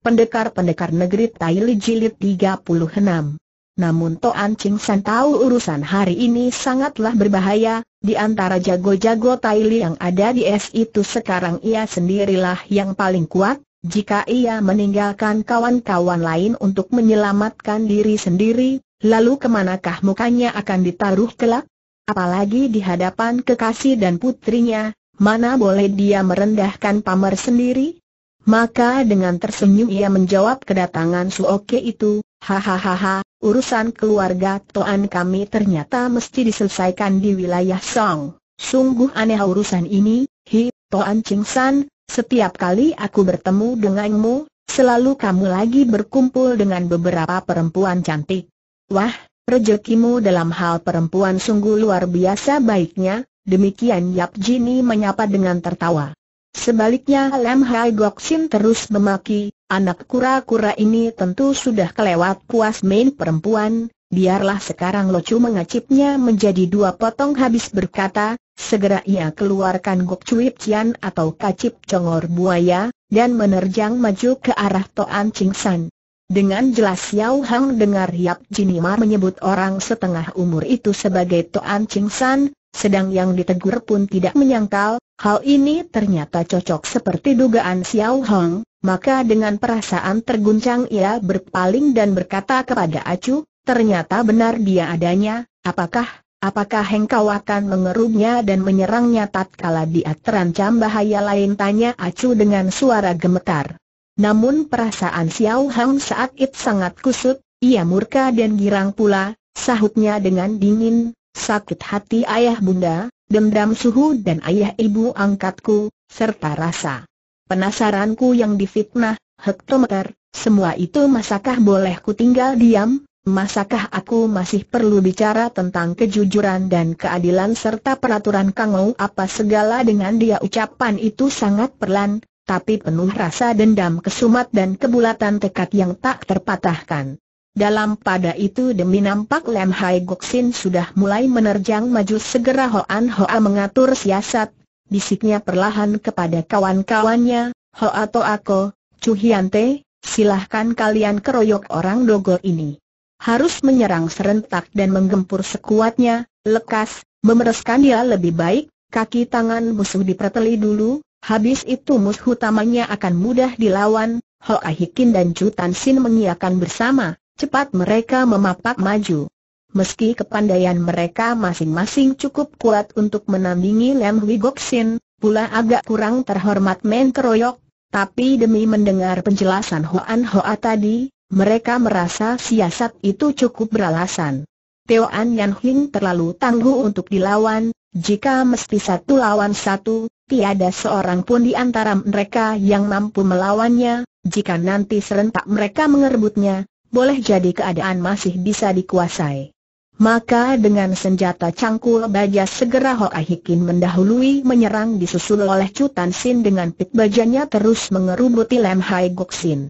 Pendekar-pendekar negeri Taili Jilid 36 Namun Toan Ching San tahu urusan hari ini sangatlah berbahaya, di antara jago-jago Taili yang ada di S itu sekarang ia sendirilah yang paling kuat, jika ia meninggalkan kawan-kawan lain untuk menyelamatkan diri sendiri, lalu kemanakah mukanya akan ditaruh kelak? Apalagi di hadapan kekasih dan putrinya, mana boleh dia merendahkan pamer sendiri? Maka dengan tersenyum ia menjawab kedatangan Suoke itu, hahaha, urusan keluarga Toan kami ternyata mesti diselesaikan di wilayah Song. Sungguh aneh urusan ini, hi, Toan Ching setiap kali aku bertemu denganmu, selalu kamu lagi berkumpul dengan beberapa perempuan cantik. Wah, rejekimu dalam hal perempuan sungguh luar biasa baiknya, demikian Yap Jini menyapa dengan tertawa. Sebaliknya Lam Hai Gok Sin terus memaki, anak kura-kura ini tentu sudah kelewat puas main perempuan, biarlah sekarang Locu mengacipnya menjadi dua potong habis berkata, segera ia keluarkan Gok Cuip Cian atau kacip congor buaya, dan menerjang maju ke arah Toan Ching San. Dengan jelas Yao Hang dengar Yap jinima menyebut orang setengah umur itu sebagai Toan Ching San, sedang yang ditegur pun tidak menyangkal, hal ini ternyata cocok seperti dugaan Xiao Hong, maka dengan perasaan terguncang ia berpaling dan berkata kepada Acu, ternyata benar dia adanya, apakah, apakah engkau akan mengerubnya dan menyerangnya tatkala dia terancam bahaya lain tanya Acu dengan suara gemetar. Namun perasaan Xiao Hong saat itu sangat kusut, ia murka dan girang pula, sahutnya dengan dingin, sakit hati ayah bunda, dendam suhu dan ayah ibu angkatku, serta rasa penasaranku yang difitnah, hektometer, semua itu masakah boleh ku tinggal diam? Masakah aku masih perlu bicara tentang kejujuran dan keadilan serta peraturan kangau apa segala dengan dia ucapan itu sangat perlan, tapi penuh rasa dendam kesumat dan kebulatan tekad yang tak terpatahkan. Dalam pada itu demi nampak Lem Hai Goksin sudah mulai menerjang maju segera Hoan Hoa mengatur siasat, bisiknya perlahan kepada kawan-kawannya, Hoa To Ako, Chu Hian Te, silahkan kalian keroyok orang dogo ini. Harus menyerang serentak dan menggempur sekuatnya, lekas, memereskan dia lebih baik, kaki tangan musuh diperteli dulu, habis itu musuh utamanya akan mudah dilawan, Hoa Hikin dan Chu Tan Sin mengiakan bersama, cepat mereka memapak maju. Meski kepandaian mereka masing-masing cukup kuat untuk menandingi Lam Hui pula agak kurang terhormat main keroyok, tapi demi mendengar penjelasan Hoan Hoa tadi, mereka merasa siasat itu cukup beralasan. Teo An Yan Hing terlalu tangguh untuk dilawan, jika mesti satu lawan satu, tiada seorang pun di antara mereka yang mampu melawannya, jika nanti serentak mereka mengerebutnya, boleh jadi keadaan masih bisa dikuasai. Maka dengan senjata cangkul baja segera Ho Ahikin mendahului menyerang disusul oleh Chu Sin dengan pit bajanya terus mengerubuti Lem Hai Gok Sin.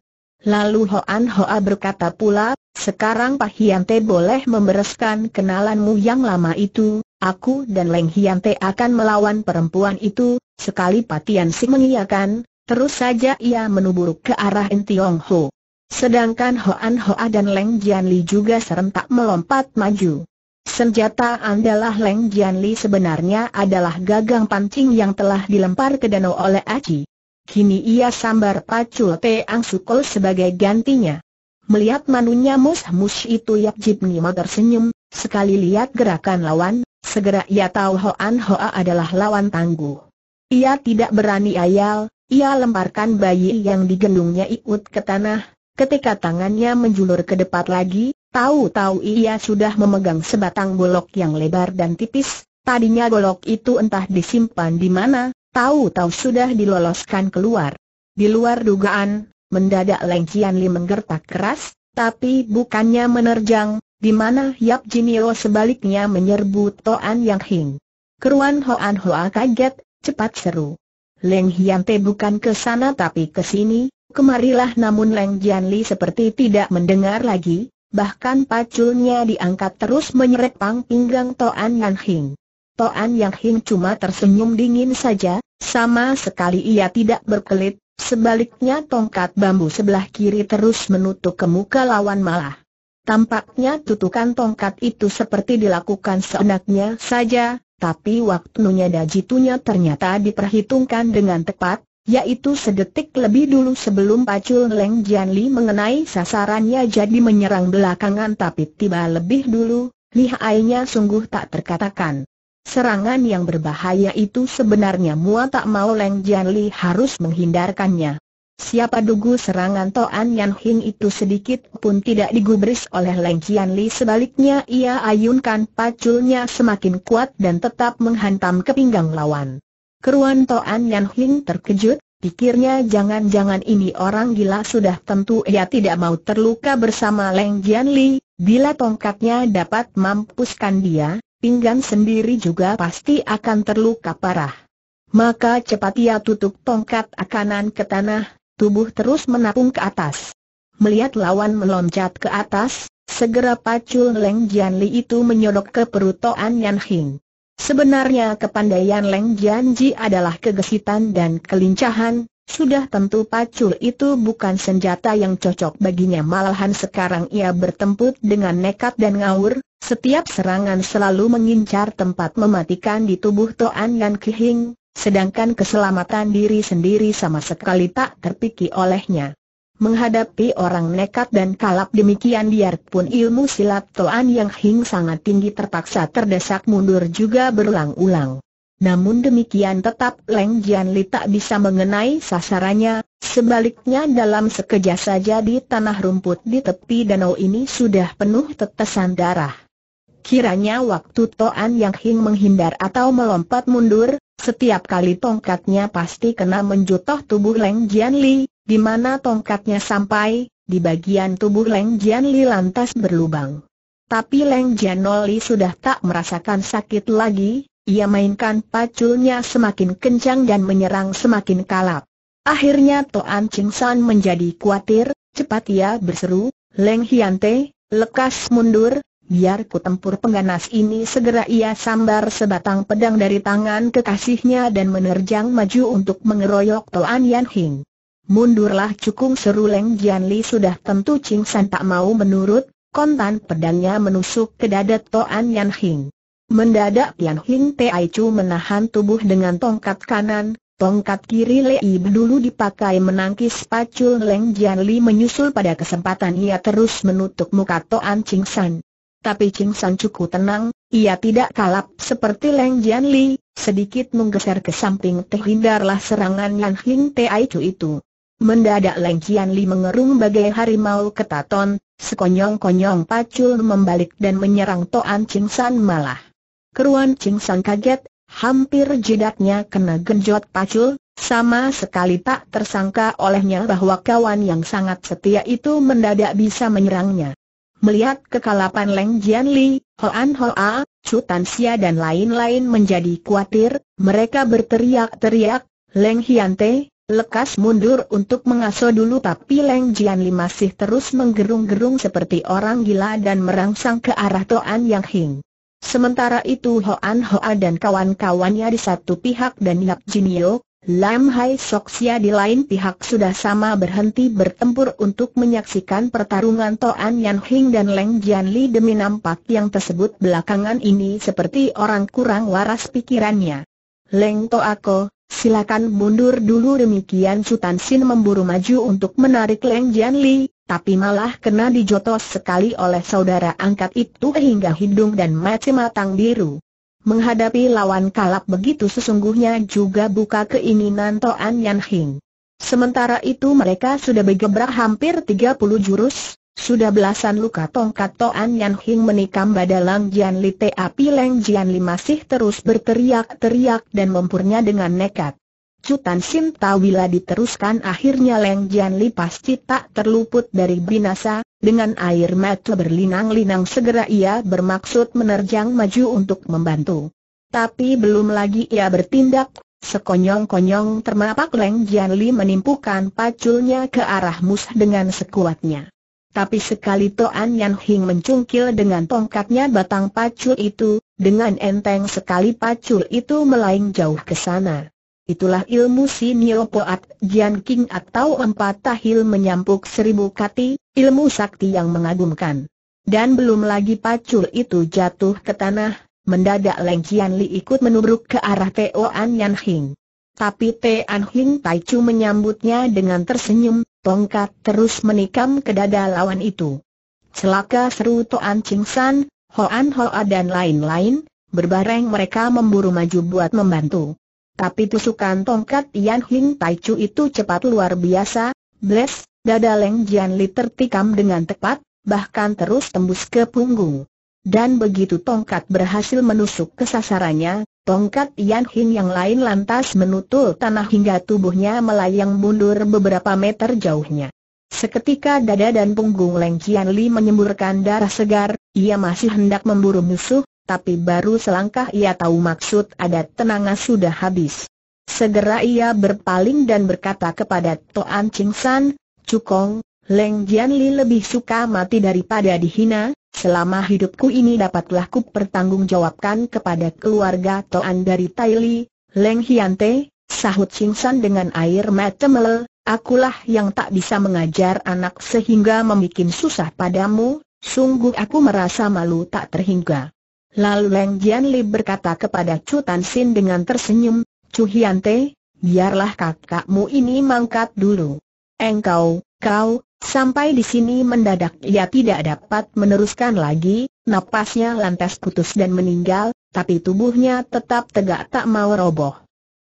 Lalu Hoan Hoa berkata pula, sekarang Pak Hiante boleh membereskan kenalanmu yang lama itu, aku dan Leng Hiante akan melawan perempuan itu, sekali Patian Sin mengiyakan, terus saja ia menuburuk ke arah Entiong Ho. Sedangkan Hoan Hoa dan Leng Jianli juga serentak melompat maju. Senjata andalah Leng Jianli sebenarnya adalah gagang pancing yang telah dilempar ke danau oleh Aci. Kini ia sambar pacul Teang Sukol sebagai gantinya. Melihat manunya mus-mus itu yap Jip Nima tersenyum, sekali lihat gerakan lawan, segera ia tahu Hoan Hoa adalah lawan tangguh. Ia tidak berani ayal, ia lemparkan bayi yang digendungnya ikut ke tanah, Ketika tangannya menjulur ke depan lagi, tahu-tahu ia sudah memegang sebatang golok yang lebar dan tipis. Tadinya golok itu entah disimpan di mana, tahu-tahu sudah diloloskan keluar. Di luar dugaan, mendadak Leng Kian Li menggertak keras, tapi bukannya menerjang, di mana Yap Yeo sebaliknya menyerbu Toan Yang Hing. Keruan Hoan Hoa kaget, cepat seru. Leng Hian bukan ke sana tapi ke sini, Kemarilah namun Leng Jianli seperti tidak mendengar lagi, bahkan paculnya diangkat terus menyeret pang pinggang Toan Yang Hing. Toan Yang Hing cuma tersenyum dingin saja, sama sekali ia tidak berkelit, sebaliknya tongkat bambu sebelah kiri terus menutup ke muka lawan malah. Tampaknya tutukan tongkat itu seperti dilakukan seenaknya saja, tapi waktu Dajitunya ternyata diperhitungkan dengan tepat, yaitu sedetik lebih dulu sebelum pacul Leng Li mengenai sasarannya jadi menyerang belakangan tapi tiba lebih dulu, lihainya sungguh tak terkatakan. Serangan yang berbahaya itu sebenarnya mua tak mau Leng Li harus menghindarkannya. Siapa dugu serangan Toan Yan Hing itu sedikit pun tidak digubris oleh Leng Jian Li sebaliknya ia ayunkan paculnya semakin kuat dan tetap menghantam ke pinggang lawan. Keruan Toan Yan Hing terkejut, pikirnya jangan-jangan ini orang gila sudah tentu ia tidak mau terluka bersama Leng Jian Li, bila tongkatnya dapat mampuskan dia, pinggan sendiri juga pasti akan terluka parah. Maka cepat ia tutup tongkat akanan ke tanah, tubuh terus menapung ke atas. Melihat lawan meloncat ke atas, segera pacul Leng Jian Li itu menyodok ke perut Toan Yan Hing. Sebenarnya kepandaian Leng Janji adalah kegesitan dan kelincahan, sudah tentu pacul itu bukan senjata yang cocok baginya malahan sekarang ia bertempur dengan nekat dan ngawur, setiap serangan selalu mengincar tempat mematikan di tubuh Toan Yan Kihing, sedangkan keselamatan diri sendiri sama sekali tak terpikir olehnya. Menghadapi orang nekat dan kalap demikian biarpun ilmu silat Toan Yang Hing sangat tinggi terpaksa terdesak mundur juga berulang-ulang. Namun demikian tetap Leng Jian Li tak bisa mengenai sasarannya, sebaliknya dalam sekejap saja di tanah rumput di tepi danau ini sudah penuh tetesan darah. Kiranya waktu Toan Yang Hing menghindar atau melompat mundur, setiap kali tongkatnya pasti kena menjutoh tubuh Leng Jian Li, di mana tongkatnya sampai, di bagian tubuh Leng Jian Li lantas berlubang. Tapi Leng Jian Li sudah tak merasakan sakit lagi, ia mainkan paculnya semakin kencang dan menyerang semakin kalap. Akhirnya Toan Ching San menjadi khawatir, cepat ia berseru, Leng Hian Te, lekas mundur, biar ku tempur pengganas ini segera ia sambar sebatang pedang dari tangan kekasihnya dan menerjang maju untuk mengeroyok Toan Yan Hing. Mundurlah cukung seru Leng Jian Li sudah tentu Ching San tak mau menurut, kontan pedangnya menusuk ke dada Toan Yan Hing. Mendadak Yan Hing Tai Chu menahan tubuh dengan tongkat kanan, tongkat kiri Leib dulu dipakai menangkis pacul Leng Jian Li menyusul pada kesempatan ia terus menutup muka Toan Ching San. Tapi Ching San cukup tenang, ia tidak kalap seperti Leng Jian Li, sedikit menggeser ke samping terhindarlah serangan Yan Hing Tai Chu itu. Mendadak Leng Li mengerung bagai harimau ketaton, sekonyong-konyong pacul membalik dan menyerang Toan Ching San malah. Keruan Ching San kaget, hampir jidatnya kena genjot pacul, sama sekali tak tersangka olehnya bahwa kawan yang sangat setia itu mendadak bisa menyerangnya. Melihat kekalapan Leng Jian Li, Hoan Hoa, Chu Tan Xia dan lain-lain menjadi khawatir, mereka berteriak-teriak, Leng Hian Te, lekas mundur untuk mengaso dulu tapi Leng Jianli masih terus menggerung-gerung seperti orang gila dan merangsang ke arah Toan Yang Hing. Sementara itu Hoan Hoa dan kawan-kawannya di satu pihak dan Yap Jinio, Lam Hai Soxia di lain pihak sudah sama berhenti bertempur untuk menyaksikan pertarungan Toan Yang Hing dan Leng Jianli Li demi nampak yang tersebut belakangan ini seperti orang kurang waras pikirannya. Leng Toako, Silakan mundur dulu demikian Sultan Sin memburu maju untuk menarik Leng Jian Li, tapi malah kena dijotos sekali oleh saudara angkat itu hingga hidung dan mati matang biru. Menghadapi lawan kalap begitu sesungguhnya juga buka keinginan Toan Yan Hing. Sementara itu mereka sudah bergebrak hampir 30 jurus, sudah belasan luka tongkat Toan Yan Hing menikam badalang Jian Li Tapi Leng Jian Li masih terus berteriak-teriak dan mempurnya dengan nekat. Cutan Sim Tawila diteruskan akhirnya Leng Jian Li pasti tak terluput dari binasa, dengan air mata berlinang-linang segera ia bermaksud menerjang maju untuk membantu. Tapi belum lagi ia bertindak, sekonyong-konyong termapak Leng Jian Li menimpukan paculnya ke arah musuh dengan sekuatnya. Tapi sekali Toan Yan Hing mencungkil dengan tongkatnya batang pacul itu, dengan enteng sekali pacul itu melayang jauh ke sana. Itulah ilmu Sinio Poat Jian King atau empat tahil menyampuk seribu kati, ilmu sakti yang mengagumkan. Dan belum lagi pacul itu jatuh ke tanah, mendadak Leng Jian Li ikut menubruk ke arah Toan Yan Hing. Tapi Toan Hing Taichu menyambutnya dengan tersenyum, tongkat terus menikam ke dada lawan itu. Celaka seru Toan Ching San, Hoan Hoa dan lain-lain, berbareng mereka memburu maju buat membantu. Tapi tusukan tongkat Yan Hing Tai itu cepat luar biasa, bless, dada Leng Jian Li tertikam dengan tepat, bahkan terus tembus ke punggung. Dan begitu tongkat berhasil menusuk ke sasarannya, tongkat Yan Hin yang lain lantas menutul tanah hingga tubuhnya melayang mundur beberapa meter jauhnya. Seketika dada dan punggung Leng Qian Li menyemburkan darah segar, ia masih hendak memburu musuh, tapi baru selangkah ia tahu maksud adat tenaga sudah habis. Segera ia berpaling dan berkata kepada Toan Ching San, Cukong, Leng Jian Li lebih suka mati daripada dihina, Selama hidupku ini dapatlah ku pertanggungjawabkan kepada keluarga Toan dari Taili, Leng Hiante, sahut Singsan dengan air mata mele. akulah yang tak bisa mengajar anak sehingga membuat susah padamu, sungguh aku merasa malu tak terhingga. Lalu Leng Jianli berkata kepada Chu Tan Sin dengan tersenyum, Chu Hiante, biarlah kakakmu ini mangkat dulu. Engkau, kau, Sampai di sini mendadak ia tidak dapat meneruskan lagi, napasnya lantas putus dan meninggal, tapi tubuhnya tetap tegak tak mau roboh.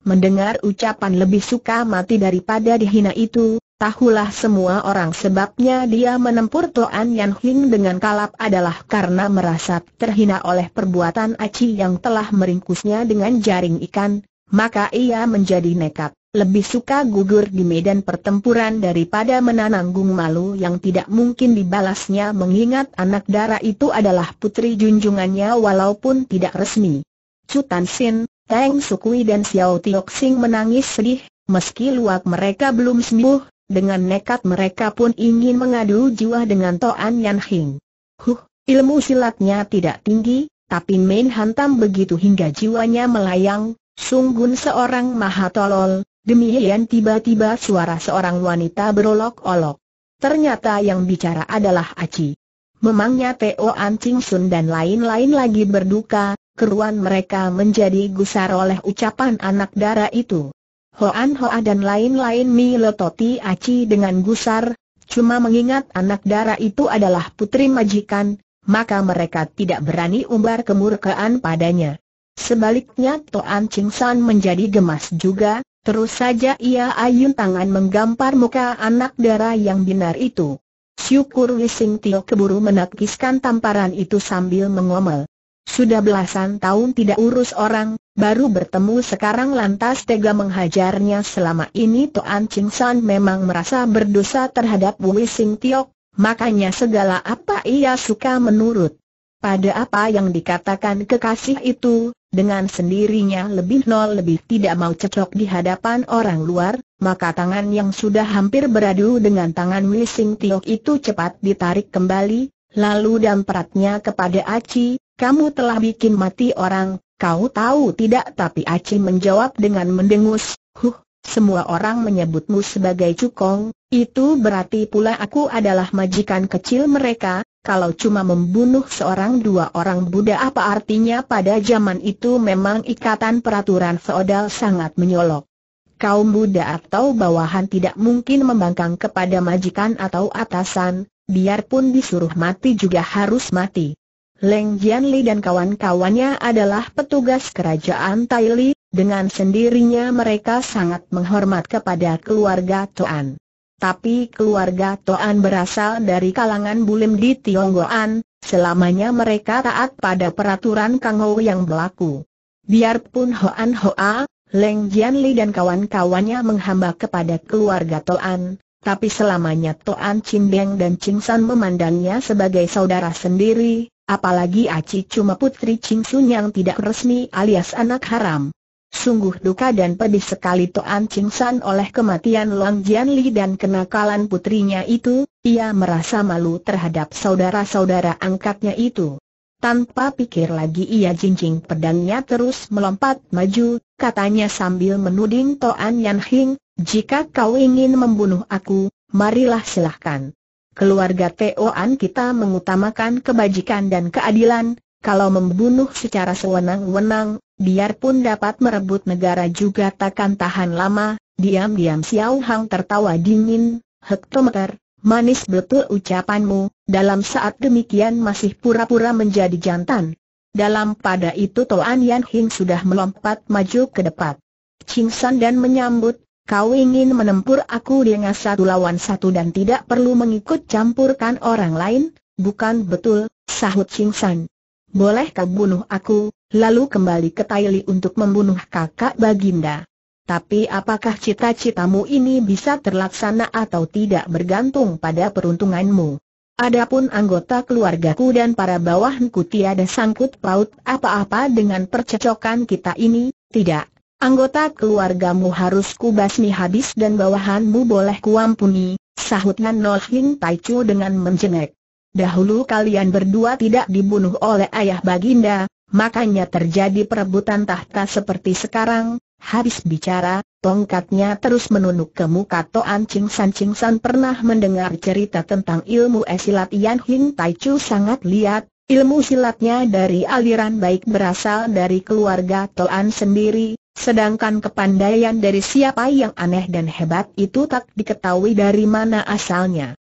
Mendengar ucapan lebih suka mati daripada dihina itu, tahulah semua orang sebabnya dia menempur Toan Yan Hing dengan kalap adalah karena merasa terhina oleh perbuatan Aci yang telah meringkusnya dengan jaring ikan, maka ia menjadi nekat lebih suka gugur di medan pertempuran daripada menanggung malu yang tidak mungkin dibalasnya mengingat anak darah itu adalah putri junjungannya walaupun tidak resmi. Cutan Sin, Teng Sukui dan Xiao Tiok Sing menangis sedih, meski luak mereka belum sembuh, dengan nekat mereka pun ingin mengadu jiwa dengan Toan Yan Hing. Huh, ilmu silatnya tidak tinggi, tapi main hantam begitu hingga jiwanya melayang, sungguh seorang maha tolol, Demikian tiba-tiba suara seorang wanita berolok-olok. Ternyata yang bicara adalah Aci. Memangnya Teo Ancing Sun dan lain-lain lagi berduka, keruan mereka menjadi gusar oleh ucapan anak dara itu. Hoan Hoa dan lain-lain milototi Aci dengan gusar, cuma mengingat anak dara itu adalah putri majikan, maka mereka tidak berani umbar kemurkaan padanya. Sebaliknya Toan Ching San menjadi gemas juga, Terus saja ia ayun tangan menggampar muka anak dara yang binar itu. Syukur Wising Tio keburu menakiskan tamparan itu sambil mengomel. Sudah belasan tahun tidak urus orang, baru bertemu sekarang lantas tega menghajarnya selama ini Toan Ching San memang merasa berdosa terhadap Wising Tio, makanya segala apa ia suka menurut pada apa yang dikatakan kekasih itu, dengan sendirinya lebih nol lebih tidak mau cecok di hadapan orang luar, maka tangan yang sudah hampir beradu dengan tangan Wising Tiok itu cepat ditarik kembali, lalu dan peratnya kepada Aci, kamu telah bikin mati orang, kau tahu tidak tapi Aci menjawab dengan mendengus, huh, semua orang menyebutmu sebagai cukong, itu berarti pula aku adalah majikan kecil mereka, kalau cuma membunuh seorang dua orang Buddha apa artinya pada zaman itu memang ikatan peraturan feodal sangat menyolok. Kaum Buddha atau bawahan tidak mungkin membangkang kepada majikan atau atasan, biarpun disuruh mati juga harus mati. Leng Jianli dan kawan-kawannya adalah petugas kerajaan Taili, dengan sendirinya mereka sangat menghormat kepada keluarga Tuan. Tapi keluarga Toan berasal dari kalangan bulim di Tionggoan, selamanya mereka taat pada peraturan Kang yang berlaku. Biarpun Hoan Hoa, Leng Jianli dan kawan-kawannya menghamba kepada keluarga Toan, tapi selamanya Toan Cindeng dan Cingsan memandangnya sebagai saudara sendiri, apalagi Aci cuma putri Cingsun yang tidak resmi alias anak haram. Sungguh duka dan pedih sekali Toan Ching San oleh kematian Luang Jian Li dan kenakalan putrinya itu, ia merasa malu terhadap saudara-saudara angkatnya itu. Tanpa pikir lagi ia jinjing pedangnya terus melompat maju, katanya sambil menuding Toan Yan Hing, jika kau ingin membunuh aku, marilah silahkan. Keluarga Toan kita mengutamakan kebajikan dan keadilan, kalau membunuh secara sewenang-wenang, Biarpun dapat merebut negara juga takkan tahan lama, diam-diam Xiao Hang tertawa dingin, hektometer, manis betul ucapanmu, dalam saat demikian masih pura-pura menjadi jantan. Dalam pada itu Toan Yan Hing sudah melompat maju ke depan. Ching San dan menyambut, Kau ingin menempur aku dengan satu lawan satu dan tidak perlu mengikut campurkan orang lain, bukan betul, sahut Ching San boleh kau bunuh aku, lalu kembali ke Taili untuk membunuh kakak Baginda. Tapi apakah cita-citamu ini bisa terlaksana atau tidak bergantung pada peruntunganmu? Adapun anggota keluargaku dan para bawahanku tiada sangkut paut apa-apa dengan percecokan kita ini, tidak. Anggota keluargamu harus kubasmi habis dan bawahanmu boleh kuampuni, sahut Nan Nol Hing Taichu dengan menjengek dahulu kalian berdua tidak dibunuh oleh ayah baginda, makanya terjadi perebutan tahta seperti sekarang. Habis bicara, tongkatnya terus menunuk ke muka Toan Ching San Ching San pernah mendengar cerita tentang ilmu esilat Yan Hing Tai Chu sangat liat, ilmu silatnya dari aliran baik berasal dari keluarga Toan sendiri, sedangkan kepandaian dari siapa yang aneh dan hebat itu tak diketahui dari mana asalnya.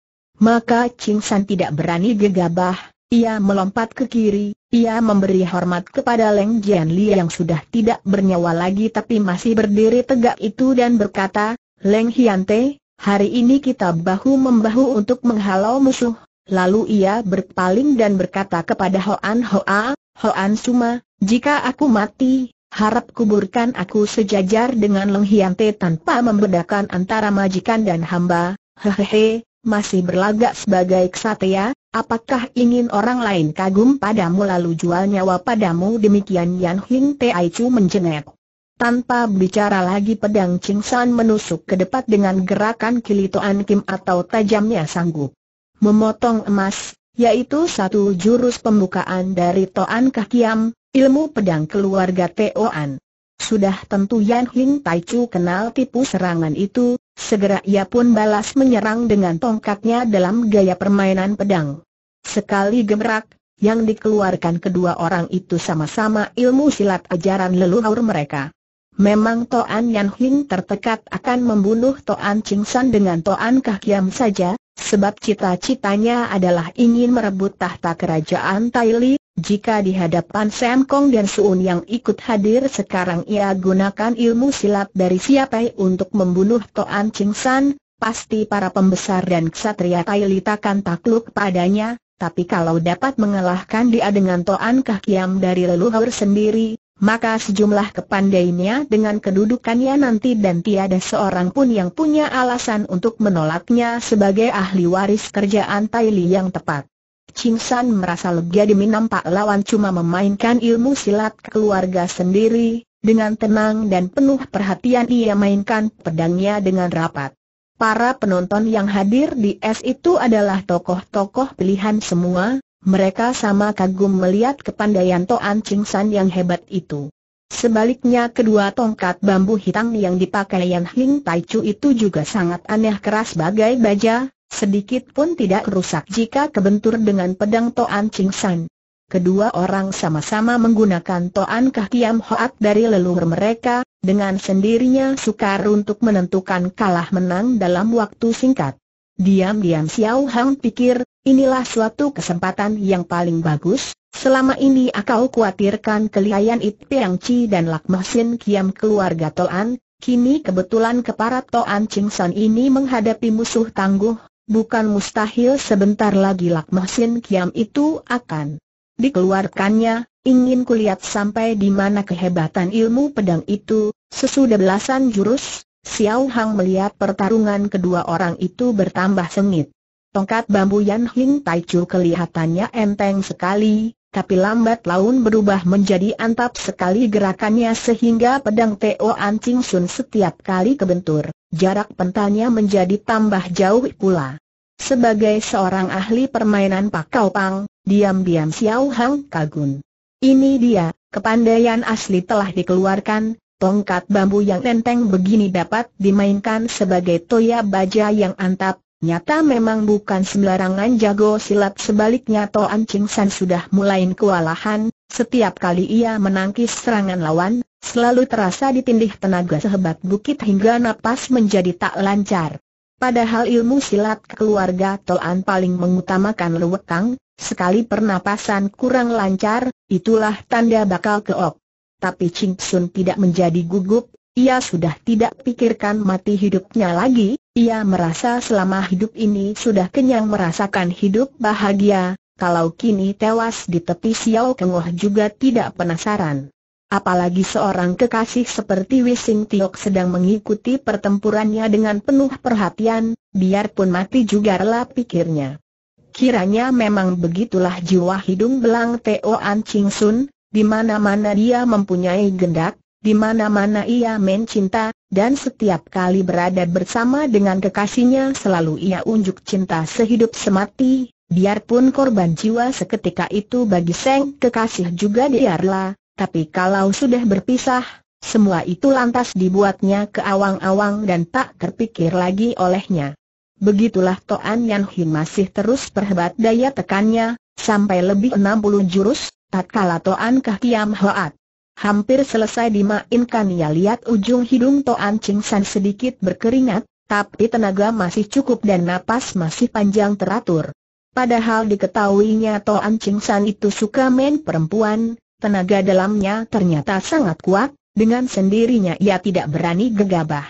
Maka Ching San tidak berani gegabah, ia melompat ke kiri, ia memberi hormat kepada Leng Jian Li yang sudah tidak bernyawa lagi tapi masih berdiri tegak itu dan berkata, Leng Hian Te, hari ini kita bahu-membahu untuk menghalau musuh. Lalu ia berpaling dan berkata kepada Hoan Hoa, Hoan Suma, jika aku mati, harap kuburkan aku sejajar dengan Leng Hian Te tanpa membedakan antara majikan dan hamba. Hehehe, masih berlagak sebagai ksatria, apakah ingin orang lain kagum padamu lalu jual nyawa padamu demikian Yan Hing Tai Chu menjengek. Tanpa bicara lagi pedang Ching San menusuk ke depan dengan gerakan kilitoan Kim atau tajamnya sanggup. Memotong emas, yaitu satu jurus pembukaan dari Toan Kakiam, ilmu pedang keluarga Toan. Sudah tentu Yan Hing Tai Chu kenal tipu serangan itu, Segera ia pun balas menyerang dengan tongkatnya dalam gaya permainan pedang. Sekali gemerak, yang dikeluarkan kedua orang itu sama-sama ilmu silat ajaran leluhur mereka. Memang Toan Yan Hing tertekat akan membunuh Toan Ching San dengan Toan Kah saja, sebab cita-citanya adalah ingin merebut tahta kerajaan Tai Li, jika di hadapan Sam Kong dan Suun yang ikut hadir sekarang ia gunakan ilmu silat dari siapa untuk membunuh Toan Ching San, pasti para pembesar dan ksatria Tailit akan takluk padanya, tapi kalau dapat mengalahkan dia dengan Toan Kahkiam dari leluhur sendiri, maka sejumlah kepandainya dengan kedudukannya nanti dan tiada seorang pun yang punya alasan untuk menolaknya sebagai ahli waris kerjaan Taili yang tepat. Ching San merasa lega demi nampak lawan cuma memainkan ilmu silat keluarga sendiri, dengan tenang dan penuh perhatian ia mainkan pedangnya dengan rapat. Para penonton yang hadir di es itu adalah tokoh-tokoh pilihan semua, mereka sama kagum melihat kepandaian Toan Ching San yang hebat itu. Sebaliknya kedua tongkat bambu hitam yang dipakai Yan Hing Tai Chu itu juga sangat aneh keras bagai baja, sedikit pun tidak rusak jika kebentur dengan pedang Toan Ching Kedua orang sama-sama menggunakan Toan Kah Kiam Hoat dari leluhur mereka, dengan sendirinya sukar untuk menentukan kalah menang dalam waktu singkat. Diam-diam Xiao Hang pikir, inilah suatu kesempatan yang paling bagus, selama ini aku khawatirkan kelihayan It Piang Chi dan Lak Mahsin Kiam keluarga Toan, kini kebetulan keparat Toan Ching San ini menghadapi musuh tangguh, Bukan mustahil sebentar lagi lak mesin Kiam itu akan dikeluarkannya, ingin kulihat sampai di mana kehebatan ilmu pedang itu, sesudah belasan jurus, Xiao Hang melihat pertarungan kedua orang itu bertambah sengit. Tongkat bambu Yan Hing Tai Chu kelihatannya enteng sekali, tapi lambat laun berubah menjadi antap sekali gerakannya sehingga pedang Teo Ching Sun setiap kali kebentur, jarak pentalnya menjadi tambah jauh pula. Sebagai seorang ahli permainan Pak Kau Pang, diam-diam Xiao Hang kagum. Ini dia, kepandaian asli telah dikeluarkan, tongkat bambu yang enteng begini dapat dimainkan sebagai toya baja yang antap, Nyata memang bukan sembarangan jago silat sebaliknya Toan Ching San sudah mulai kewalahan, setiap kali ia menangkis serangan lawan, selalu terasa ditindih tenaga sehebat bukit hingga napas menjadi tak lancar. Padahal ilmu silat keluarga Toan paling mengutamakan lewekang, sekali pernapasan kurang lancar, itulah tanda bakal keok. Tapi Ching Sun tidak menjadi gugup, ia sudah tidak pikirkan mati hidupnya lagi, ia merasa selama hidup ini sudah kenyang merasakan hidup bahagia, kalau kini tewas di tepi Xiao Kengoh juga tidak penasaran. Apalagi seorang kekasih seperti Wising Tiok sedang mengikuti pertempurannya dengan penuh perhatian, biarpun mati juga rela pikirnya. Kiranya memang begitulah jiwa hidung belang Teo An Ching Sun, di mana-mana dia mempunyai gendak, di mana-mana ia mencinta, dan setiap kali berada bersama dengan kekasihnya selalu ia unjuk cinta sehidup semati, biarpun korban jiwa seketika itu bagi Seng kekasih juga diarlah, tapi kalau sudah berpisah, semua itu lantas dibuatnya ke awang-awang dan tak terpikir lagi olehnya. Begitulah Toan Yan Hin masih terus perhebat daya tekannya, sampai lebih 60 jurus, tak kalah Toan Kah Kiam Hoat. Hampir selesai dimainkan ia lihat ujung hidung Toan Ching San sedikit berkeringat, tapi tenaga masih cukup dan napas masih panjang teratur. Padahal diketahuinya Toan Ching San itu suka main perempuan, tenaga dalamnya ternyata sangat kuat, dengan sendirinya ia tidak berani gegabah.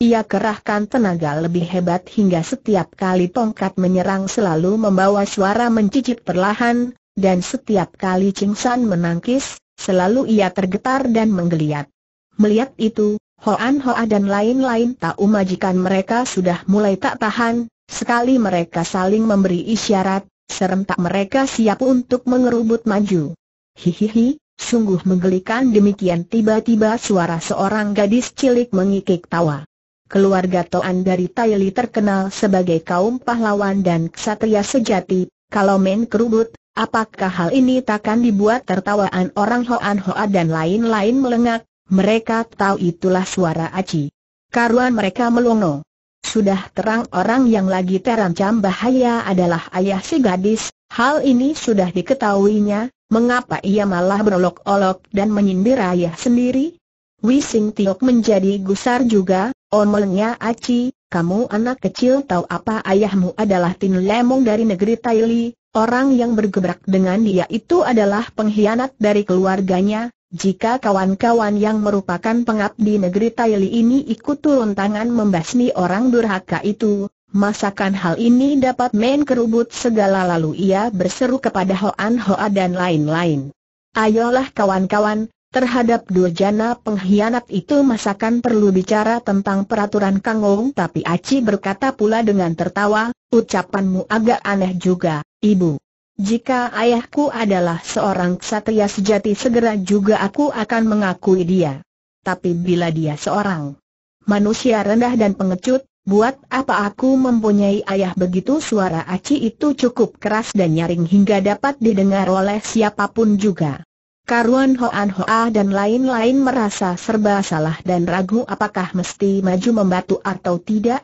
Ia kerahkan tenaga lebih hebat hingga setiap kali tongkat menyerang selalu membawa suara mencicit perlahan, dan setiap kali Ching San menangkis, Selalu ia tergetar dan menggeliat. Melihat itu, Hoan Hoa dan lain-lain tahu majikan mereka sudah mulai tak tahan, sekali mereka saling memberi isyarat, serentak mereka siap untuk mengerubut maju. Hihihi, sungguh menggelikan demikian tiba-tiba suara seorang gadis cilik mengikik tawa. Keluarga Toan dari Taili terkenal sebagai kaum pahlawan dan ksatria sejati, kalau main kerubut, Apakah hal ini takkan dibuat tertawaan orang Hoan Hoa dan lain-lain melengak? Mereka tahu itulah suara Aci. Karuan mereka melongo. Sudah terang orang yang lagi terancam bahaya adalah ayah si gadis, hal ini sudah diketahuinya, mengapa ia malah berolok-olok dan menyindir ayah sendiri? Wising Tiok menjadi gusar juga, omelnya Aci, kamu anak kecil tahu apa ayahmu adalah Tin Lemong dari negeri Taili, Orang yang bergebrak dengan dia itu adalah pengkhianat dari keluarganya, jika kawan-kawan yang merupakan pengabdi negeri Taili ini ikut turun tangan membasmi orang durhaka itu, masakan hal ini dapat main kerubut segala lalu ia berseru kepada Hoan Hoa dan lain-lain. Ayolah kawan-kawan, Terhadap dua jana pengkhianat itu masakan perlu bicara tentang peraturan Kang Ong tapi Aci berkata pula dengan tertawa, ucapanmu agak aneh juga, ibu. Jika ayahku adalah seorang ksatria sejati segera juga aku akan mengakui dia. Tapi bila dia seorang manusia rendah dan pengecut, buat apa aku mempunyai ayah begitu suara Aci itu cukup keras dan nyaring hingga dapat didengar oleh siapapun juga. Karuan Hoan Hoa dan lain-lain merasa serba salah dan ragu apakah mesti maju membantu atau tidak.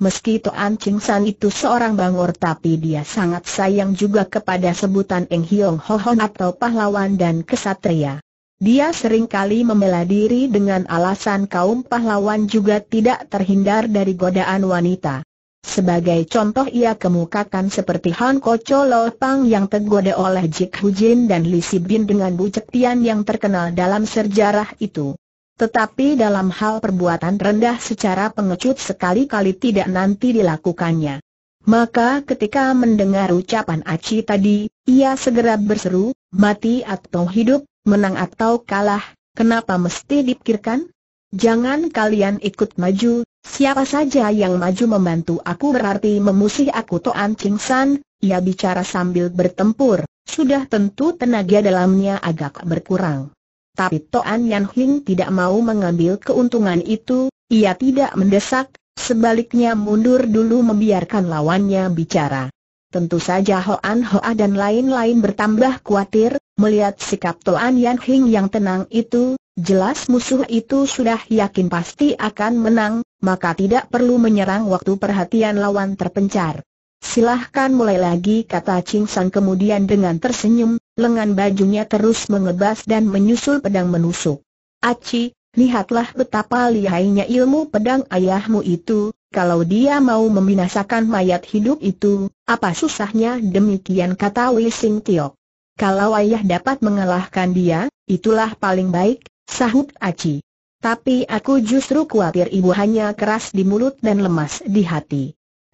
Meski Toan Ching San itu seorang bangor tapi dia sangat sayang juga kepada sebutan Eng Hiong Hohon atau pahlawan dan kesatria. Dia seringkali membela diri dengan alasan kaum pahlawan juga tidak terhindar dari godaan wanita. Sebagai contoh ia kemukakan seperti Han Kocho Lo Pang yang tergoda oleh Jik Hujin dan Li Si Bin dengan Bu Tian yang terkenal dalam sejarah itu. Tetapi dalam hal perbuatan rendah secara pengecut sekali-kali tidak nanti dilakukannya. Maka ketika mendengar ucapan Aci tadi, ia segera berseru, mati atau hidup, menang atau kalah, kenapa mesti dipikirkan? Jangan kalian ikut maju, Siapa saja yang maju membantu aku berarti memusih aku Toan Ching San, ia bicara sambil bertempur, sudah tentu tenaga dalamnya agak berkurang. Tapi Toan Yan Hing tidak mau mengambil keuntungan itu, ia tidak mendesak, sebaliknya mundur dulu membiarkan lawannya bicara. Tentu saja Hoan Hoa dan lain-lain bertambah khawatir, melihat sikap Toan Yan Hing yang tenang itu, Jelas musuh itu sudah yakin pasti akan menang, maka tidak perlu menyerang waktu perhatian lawan terpencar. Silahkan mulai lagi kata Ching San kemudian dengan tersenyum, lengan bajunya terus mengebas dan menyusul pedang menusuk. Aci, lihatlah betapa lihainya ilmu pedang ayahmu itu, kalau dia mau membinasakan mayat hidup itu, apa susahnya demikian kata Wei Sing Tiok. Kalau ayah dapat mengalahkan dia, itulah paling baik, sahut Aci. Tapi aku justru khawatir ibu hanya keras di mulut dan lemas di hati.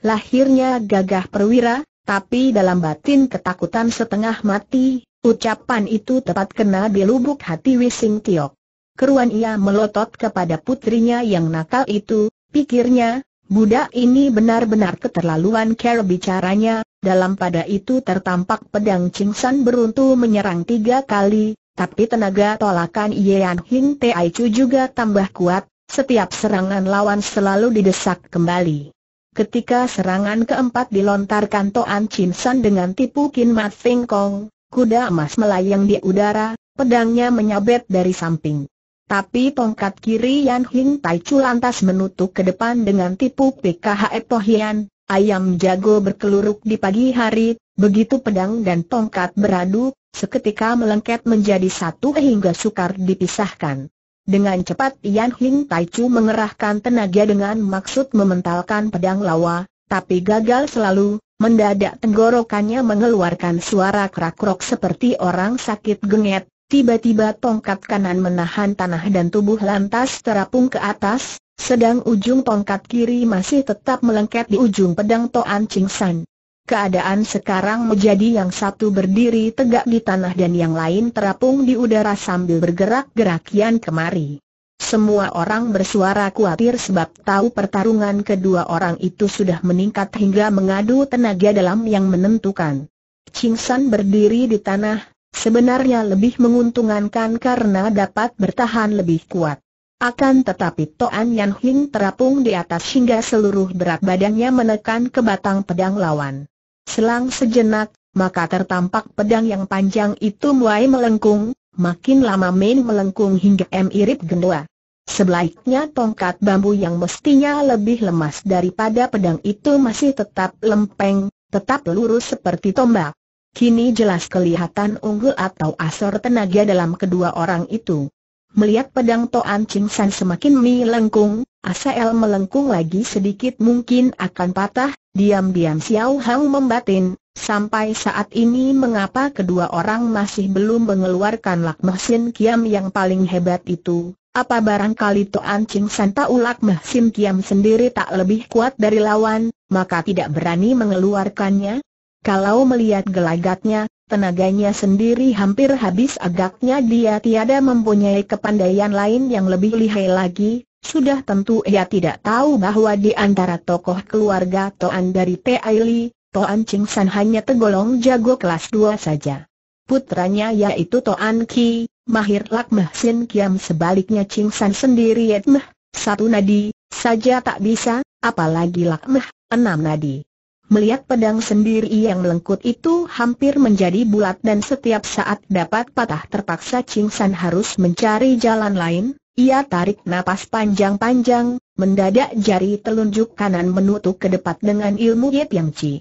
Lahirnya gagah perwira, tapi dalam batin ketakutan setengah mati, ucapan itu tepat kena di lubuk hati Wising Tiok. Keruan ia melotot kepada putrinya yang nakal itu, pikirnya, budak ini benar-benar keterlaluan cara bicaranya, dalam pada itu tertampak pedang Cingsan beruntu menyerang tiga kali, tapi tenaga tolakan Yan Hing Tai Chu juga tambah kuat, setiap serangan lawan selalu didesak kembali. Ketika serangan keempat dilontarkan Toan Chin San dengan tipu Kin Mat Feng Kong, kuda emas melayang di udara, pedangnya menyabet dari samping. Tapi tongkat kiri Yan Hing Tai Chu lantas menutup ke depan dengan tipu PKH epohian. ayam jago berkeluruk di pagi hari, begitu pedang dan tongkat beradu, seketika melengket menjadi satu hingga sukar dipisahkan. Dengan cepat Yan Hing Tai Chu mengerahkan tenaga dengan maksud mementalkan pedang lawa, tapi gagal selalu, mendadak tenggorokannya mengeluarkan suara krak-krok seperti orang sakit genget, tiba-tiba tongkat kanan menahan tanah dan tubuh lantas terapung ke atas, sedang ujung tongkat kiri masih tetap melengket di ujung pedang Toan Ching San. Keadaan sekarang menjadi yang satu berdiri tegak di tanah dan yang lain terapung di udara sambil bergerak-gerak yan kemari. Semua orang bersuara khawatir sebab tahu pertarungan kedua orang itu sudah meningkat hingga mengadu tenaga dalam yang menentukan. Cingsan berdiri di tanah, sebenarnya lebih menguntungkan karena dapat bertahan lebih kuat. Akan tetapi Toan Yan Hing terapung di atas hingga seluruh berat badannya menekan ke batang pedang lawan. Selang sejenak, maka tertampak pedang yang panjang itu mulai melengkung, makin lama main melengkung hingga M irit gendua. Sebaliknya tongkat bambu yang mestinya lebih lemas daripada pedang itu masih tetap lempeng, tetap lurus seperti tombak. Kini jelas kelihatan unggul atau asor tenaga dalam kedua orang itu. Melihat pedang Toan Ching San semakin melengkung, Asael melengkung lagi sedikit mungkin akan patah, Diam-diam Xiao Hao membatin, sampai saat ini mengapa kedua orang masih belum mengeluarkan lak Sin Kiam yang paling hebat itu, apa barangkali Toan Ching San tahu Lakmeh Sin Kiam sendiri tak lebih kuat dari lawan, maka tidak berani mengeluarkannya? Kalau melihat gelagatnya, tenaganya sendiri hampir habis agaknya dia tiada mempunyai kepandaian lain yang lebih lihai lagi, sudah tentu ia tidak tahu bahwa di antara tokoh keluarga Toan dari Li, Toan Ching San hanya tergolong jago kelas dua saja. Putranya yaitu Toan Ki, Mahir Lakmah Sin Kiam sebaliknya Ching San sendiri Meh, satu nadi, saja tak bisa, apalagi Lakmah, enam nadi. Melihat pedang sendiri yang melengkut itu hampir menjadi bulat dan setiap saat dapat patah terpaksa Ching San harus mencari jalan lain, ia tarik napas panjang-panjang, mendadak jari telunjuk kanan menutup ke depan dengan ilmu Yip Yang Chi.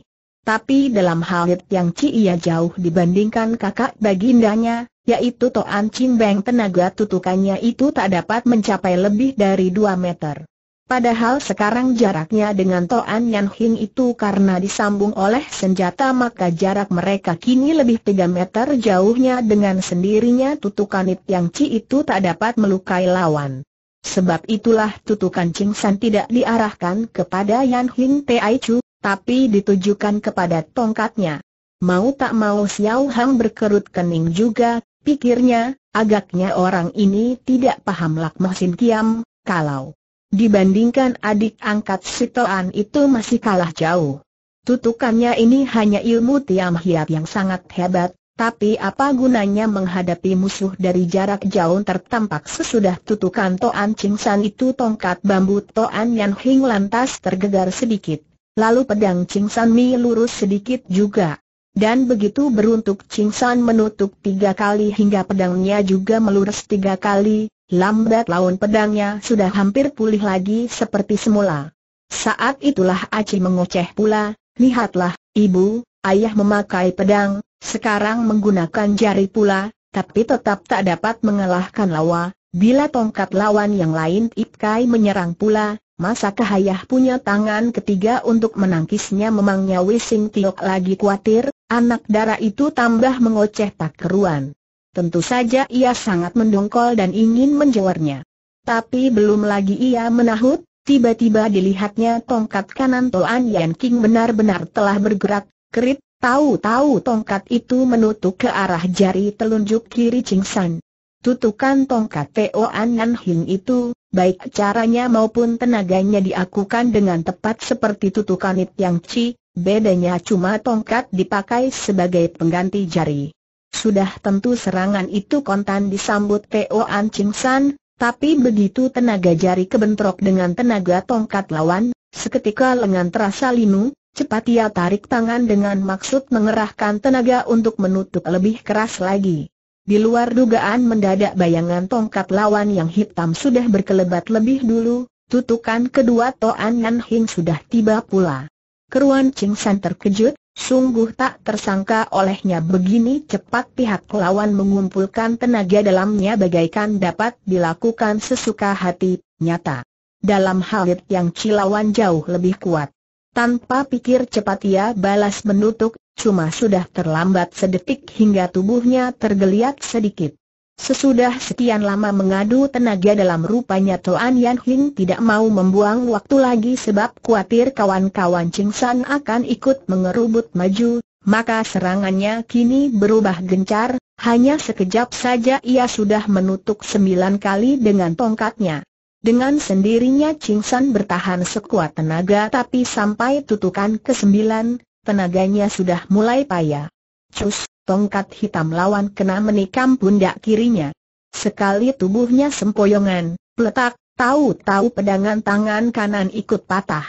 Tapi dalam hal Yip Yang Chi ia jauh dibandingkan kakak bagindanya, yaitu Toan Chin Beng tenaga tutukannya itu tak dapat mencapai lebih dari 2 meter. Padahal sekarang jaraknya dengan Toan Yan Hing itu karena disambung oleh senjata maka jarak mereka kini lebih 3 meter jauhnya dengan sendirinya tutukan It Yang Ci itu tak dapat melukai lawan. Sebab itulah tutukan Ching San tidak diarahkan kepada Yan Hing Tai Chu, tapi ditujukan kepada tongkatnya. Mau tak mau Xiao Hang berkerut kening juga, pikirnya, agaknya orang ini tidak paham Lakmah Sin Kiam, kalau Dibandingkan adik angkat Sitoan itu masih kalah jauh. Tutukannya ini hanya ilmu tiam hiap yang sangat hebat, tapi apa gunanya menghadapi musuh dari jarak jauh tertampak sesudah tutukan Toan cingsan itu tongkat bambu Toan Yan Hing lantas tergegar sedikit. Lalu pedang cingsan San Mi lurus sedikit juga. Dan begitu beruntuk cingsan menutup tiga kali hingga pedangnya juga melurus tiga kali, Lambat laun pedangnya sudah hampir pulih lagi seperti semula. Saat itulah Aci mengoceh pula, lihatlah, ibu, ayah memakai pedang, sekarang menggunakan jari pula, tapi tetap tak dapat mengalahkan lawa, bila tongkat lawan yang lain Ipkai menyerang pula, masakah ayah punya tangan ketiga untuk menangkisnya memangnya Wising Tiok lagi kuatir, anak darah itu tambah mengoceh tak keruan. Tentu saja ia sangat mendongkol dan ingin menjewernya. Tapi belum lagi ia menahut, tiba-tiba dilihatnya tongkat kanan Toan Yan King benar-benar telah bergerak, kerit, tahu-tahu tongkat itu menutup ke arah jari telunjuk kiri Ching San. Tutukan tongkat Toan Yan Hing itu, baik caranya maupun tenaganya diakukan dengan tepat seperti tutukan It Yang Chi, bedanya cuma tongkat dipakai sebagai pengganti jari. Sudah tentu serangan itu kontan disambut Teo An Ching San, tapi begitu tenaga jari kebentrok dengan tenaga tongkat lawan, seketika lengan terasa linu, cepat ia tarik tangan dengan maksud mengerahkan tenaga untuk menutup lebih keras lagi. Di luar dugaan mendadak bayangan tongkat lawan yang hitam sudah berkelebat lebih dulu, tutukan kedua Toan Nan Hing sudah tiba pula. Keruan Ching San terkejut, Sungguh tak tersangka olehnya begini cepat pihak lawan mengumpulkan tenaga dalamnya bagaikan dapat dilakukan sesuka hati, nyata. Dalam hal yang cilawan jauh lebih kuat. Tanpa pikir cepat ia balas menutup, cuma sudah terlambat sedetik hingga tubuhnya tergeliat sedikit. Sesudah sekian lama mengadu tenaga dalam rupanya Toan Yan Hing tidak mau membuang waktu lagi sebab khawatir kawan-kawan Ching San akan ikut mengerubut maju, maka serangannya kini berubah gencar, hanya sekejap saja ia sudah menutup sembilan kali dengan tongkatnya. Dengan sendirinya Ching San bertahan sekuat tenaga tapi sampai tutukan ke sembilan, tenaganya sudah mulai payah. Cus! tongkat hitam lawan kena menikam pundak kirinya. Sekali tubuhnya sempoyongan, peletak, tahu-tahu pedangan tangan kanan ikut patah.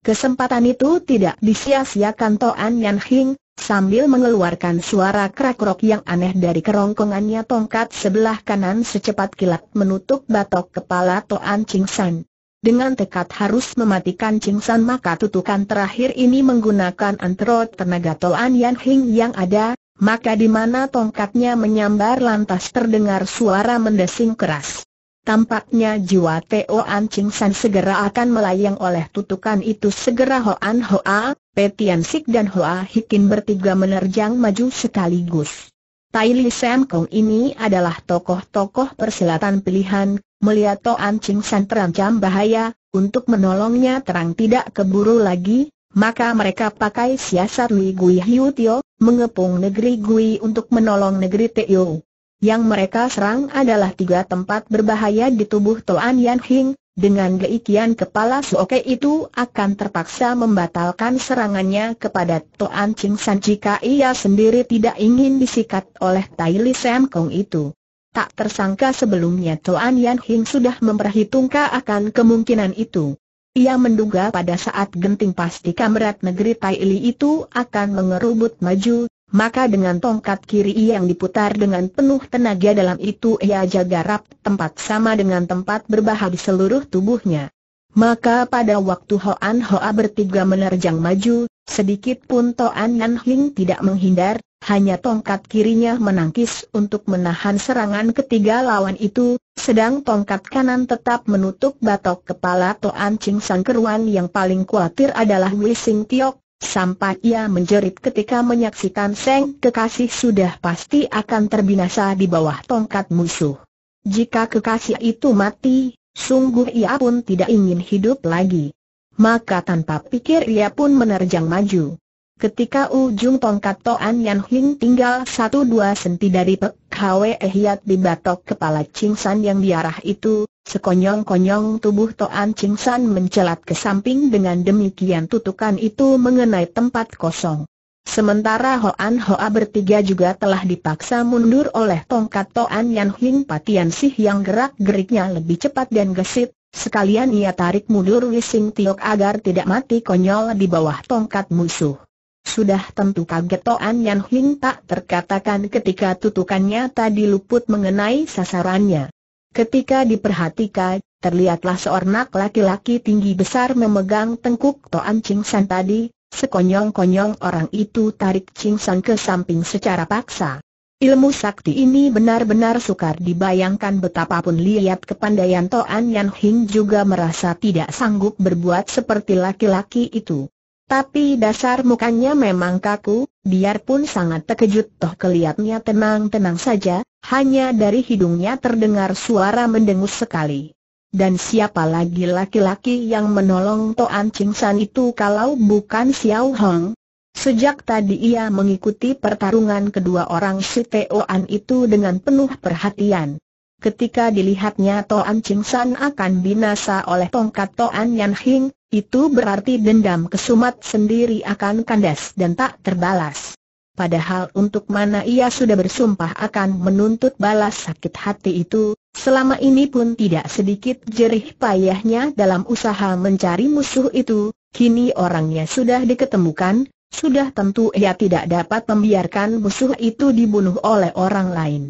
Kesempatan itu tidak disia-siakan Toan Yan Hing, sambil mengeluarkan suara kerak krok yang aneh dari kerongkongannya tongkat sebelah kanan secepat kilat menutup batok kepala Toan Ching San. Dengan tekad harus mematikan Ching San maka tutukan terakhir ini menggunakan antro tenaga Toan Yan Hing yang ada, maka di mana tongkatnya menyambar lantas terdengar suara mendesing keras. Tampaknya jiwa Teo An Ching San segera akan melayang oleh tutukan itu segera Hoan Hoa, Petian Sik dan Hoa Hikin bertiga menerjang maju sekaligus. Tai Li Sam Kong ini adalah tokoh-tokoh persilatan pilihan, melihat An Ching San terancam bahaya, untuk menolongnya terang tidak keburu lagi, maka mereka pakai siasat Li Gui Hiu Tio, mengepung negeri Gui untuk menolong negeri Teo. Yang mereka serang adalah tiga tempat berbahaya di tubuh Toan Yan Hing, dengan geikian kepala Suoke itu akan terpaksa membatalkan serangannya kepada Toan Ching San jika ia sendiri tidak ingin disikat oleh Tai Li Sam Kong itu. Tak tersangka sebelumnya Toan Yan Hing sudah memperhitungkan akan kemungkinan itu. Ia menduga pada saat genting pasti kamerat negeri Tai itu akan mengerubut maju, maka dengan tongkat kiri yang diputar dengan penuh tenaga dalam itu ia jaga rap tempat sama dengan tempat berbahagia seluruh tubuhnya. Maka pada waktu Hoan Hoa bertiga menerjang maju, sedikit pun Toan Nan Hing tidak menghindar, hanya tongkat kirinya menangkis untuk menahan serangan ketiga lawan itu, sedang tongkat kanan tetap menutup batok kepala Toan Ching Sang Keruan yang paling khawatir adalah Wising Tiok, sampai ia menjerit ketika menyaksikan Seng kekasih sudah pasti akan terbinasa di bawah tongkat musuh. Jika kekasih itu mati, Sungguh ia pun tidak ingin hidup lagi. Maka tanpa pikir ia pun menerjang maju. Ketika ujung tongkat Toan Yan Hing tinggal satu dua senti dari Pek Hwe Hiat di batok kepala Ching San yang diarah itu, sekonyong-konyong tubuh Toan Ching San mencelat ke samping dengan demikian tutukan itu mengenai tempat kosong. Sementara Hoan Hoa bertiga juga telah dipaksa mundur oleh tongkat Toan Yan Hing Patian Sih yang gerak-geriknya lebih cepat dan gesit, sekalian ia tarik mundur Wising Tiok agar tidak mati konyol di bawah tongkat musuh. Sudah tentu kaget Toan Yan Hing tak terkatakan ketika tutukannya tadi luput mengenai sasarannya. Ketika diperhatikan, terlihatlah seorang laki-laki tinggi besar memegang tengkuk Toan Ching San tadi, Sekonyong-konyong orang itu tarik Ching San ke samping secara paksa. Ilmu sakti ini benar-benar sukar dibayangkan betapapun lihat kepandaian Toan Yan Hing juga merasa tidak sanggup berbuat seperti laki-laki itu. Tapi dasar mukanya memang kaku, biarpun sangat terkejut toh kelihatannya tenang-tenang saja, hanya dari hidungnya terdengar suara mendengus sekali. Dan siapa lagi laki-laki yang menolong Toan Ching itu kalau bukan Xiao Hong? Sejak tadi ia mengikuti pertarungan kedua orang si Toan itu dengan penuh perhatian. Ketika dilihatnya Toan Ching akan binasa oleh tongkat Toan Yan Hing, itu berarti dendam kesumat sendiri akan kandas dan tak terbalas. Padahal untuk mana ia sudah bersumpah akan menuntut balas sakit hati itu, Selama ini pun tidak sedikit jerih payahnya dalam usaha mencari musuh itu, kini orangnya sudah diketemukan, sudah tentu ia tidak dapat membiarkan musuh itu dibunuh oleh orang lain.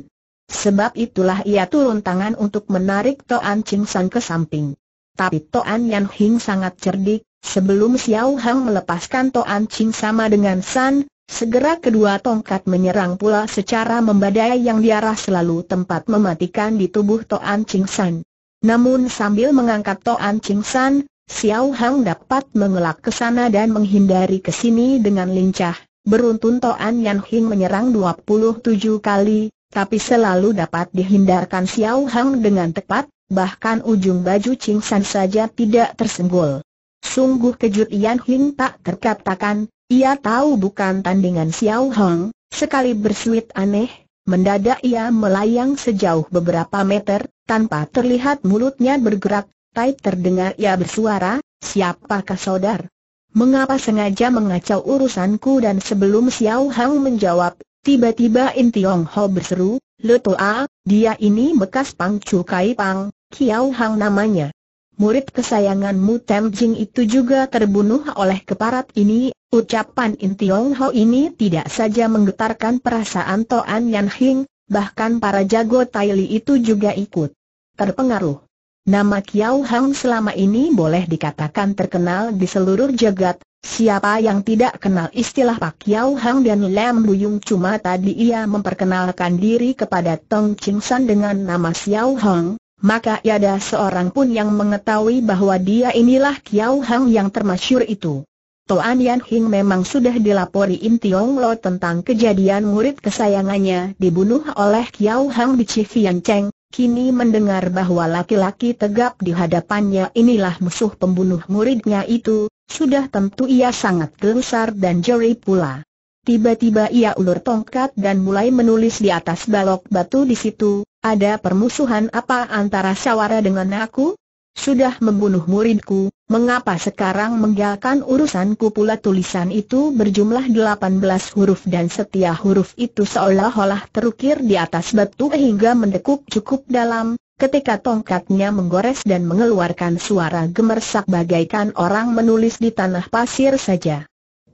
Sebab itulah ia turun tangan untuk menarik Toan Ching San ke samping. Tapi Toan Yan Hing sangat cerdik, sebelum Xiao Hang melepaskan Toan Ching sama dengan San, Segera kedua tongkat menyerang pula secara membadai yang diarah selalu tempat mematikan di tubuh Toan Ching San. Namun sambil mengangkat Toan Ching San, Xiao Hang dapat mengelak ke sana dan menghindari ke sini dengan lincah. Beruntun Toan Yan Hing menyerang 27 kali, tapi selalu dapat dihindarkan Xiao Hang dengan tepat, bahkan ujung baju Ching San saja tidak tersenggol. Sungguh kejut Yan Hing tak terkatakan, ia tahu bukan tandingan Xiao Hong, sekali bersuit aneh, mendadak ia melayang sejauh beberapa meter, tanpa terlihat mulutnya bergerak, tai terdengar ia bersuara, siapakah saudar? Mengapa sengaja mengacau urusanku dan sebelum Xiao Hong menjawab, tiba-tiba In Tiong Ho berseru, Lu Toa, dia ini bekas pangcu Kai Pang, Xiao Hong namanya. Murid kesayanganmu Tem Jing itu juga terbunuh oleh keparat ini, Ucapan In Tiong Ho ini tidak saja menggetarkan perasaan Toan Yan Hing, bahkan para jago Li itu juga ikut terpengaruh. Nama Kiao Hang selama ini boleh dikatakan terkenal di seluruh jagat, siapa yang tidak kenal istilah Pak Kiao Hang dan Lam Luyung cuma tadi ia memperkenalkan diri kepada Tong Ching San dengan nama Xiao Hang, maka ada seorang pun yang mengetahui bahwa dia inilah Kiao Hang yang termasyur itu. Toan Yan Hing memang sudah dilapori In Tiong Lo tentang kejadian murid kesayangannya dibunuh oleh Kiao Hang di Civian Cheng, kini mendengar bahwa laki-laki tegap di hadapannya inilah musuh pembunuh muridnya itu, sudah tentu ia sangat gelusar dan jeri pula. Tiba-tiba ia ulur tongkat dan mulai menulis di atas balok batu di situ, ada permusuhan apa antara Sawara dengan aku? Sudah membunuh muridku, mengapa sekarang menggalkan urusanku pula tulisan itu berjumlah 18 huruf dan setiap huruf itu seolah-olah terukir di atas batu hingga mendekuk cukup dalam, ketika tongkatnya menggores dan mengeluarkan suara gemersak bagaikan orang menulis di tanah pasir saja.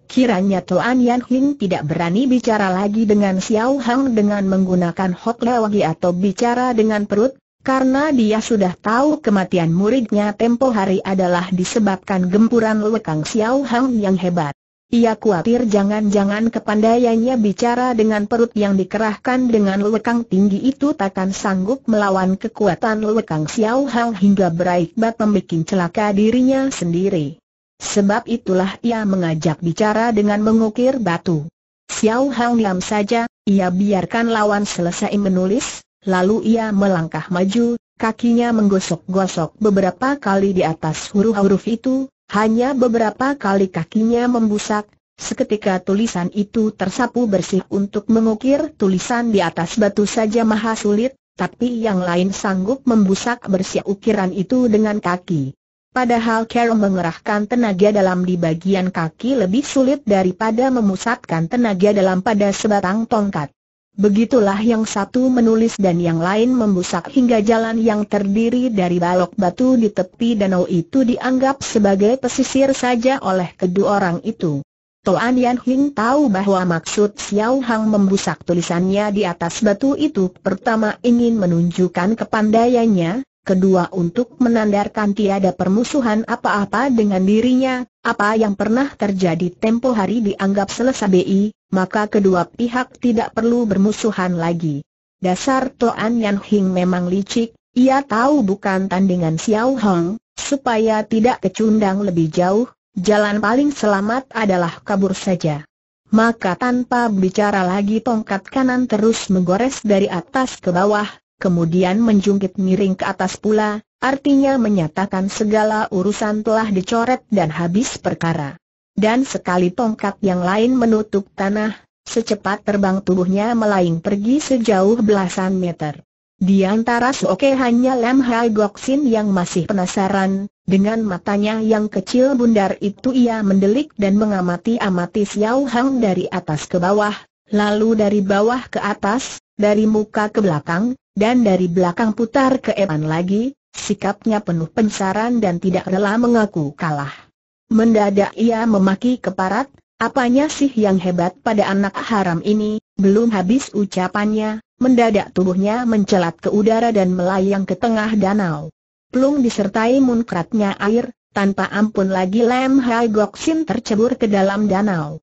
Kiranya Toan Yan Hing tidak berani bicara lagi dengan Xiao Hang dengan menggunakan hok lewagi atau bicara dengan perut, karena dia sudah tahu kematian muridnya tempo hari adalah disebabkan gempuran Lekang Xiao Hang yang hebat. Ia khawatir jangan-jangan kepandaiannya bicara dengan perut yang dikerahkan dengan lekang tinggi itu takkan sanggup melawan kekuatan lekang Xiao Hang hingga berakibat membuat celaka dirinya sendiri. Sebab itulah ia mengajak bicara dengan mengukir batu. Xiao Hang diam saja, ia biarkan lawan selesai menulis, Lalu ia melangkah maju, kakinya menggosok-gosok beberapa kali di atas huruf-huruf itu, hanya beberapa kali kakinya membusak, seketika tulisan itu tersapu bersih untuk mengukir tulisan di atas batu saja maha sulit, tapi yang lain sanggup membusak bersih ukiran itu dengan kaki. Padahal Carol mengerahkan tenaga dalam di bagian kaki lebih sulit daripada memusatkan tenaga dalam pada sebatang tongkat. Begitulah yang satu menulis dan yang lain membusak hingga jalan yang terdiri dari balok batu di tepi danau itu dianggap sebagai pesisir saja oleh kedua orang itu. Toan Yan Hing tahu bahwa maksud Xiao Hang membusak tulisannya di atas batu itu pertama ingin menunjukkan kepandaiannya, kedua untuk menandarkan tiada permusuhan apa-apa dengan dirinya, apa yang pernah terjadi tempo hari dianggap selesai BI, maka kedua pihak tidak perlu bermusuhan lagi. Dasar Toan Yan Hing memang licik, ia tahu bukan tandingan Xiao Hong, supaya tidak kecundang lebih jauh, jalan paling selamat adalah kabur saja. Maka tanpa bicara lagi tongkat kanan terus menggores dari atas ke bawah, kemudian menjungkit miring ke atas pula, artinya menyatakan segala urusan telah dicoret dan habis perkara. Dan sekali tongkat yang lain menutup tanah, secepat terbang tubuhnya melayang pergi sejauh belasan meter. Di antara seoke hanya Lam Hai Goksin yang masih penasaran, dengan matanya yang kecil bundar itu ia mendelik dan mengamati-amati Xiao Hang dari atas ke bawah, lalu dari bawah ke atas, dari muka ke belakang, dan dari belakang putar ke Eman lagi, sikapnya penuh pensaran dan tidak rela mengaku kalah. Mendadak ia memaki keparat, apanya sih yang hebat pada anak haram ini, belum habis ucapannya, mendadak tubuhnya mencelat ke udara dan melayang ke tengah danau. Plung disertai munkratnya air, tanpa ampun lagi Lem Hai Goksin tercebur ke dalam danau.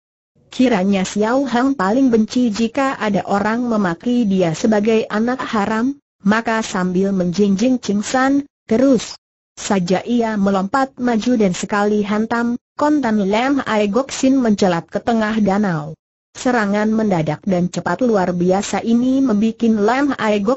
Kiranya Xiao Hang paling benci jika ada orang memaki dia sebagai anak haram, maka sambil menjinjing cingsan, terus saja ia melompat maju dan sekali hantam, kontan lem Sin mencelat ke tengah danau. Serangan mendadak dan cepat luar biasa ini membuat Lam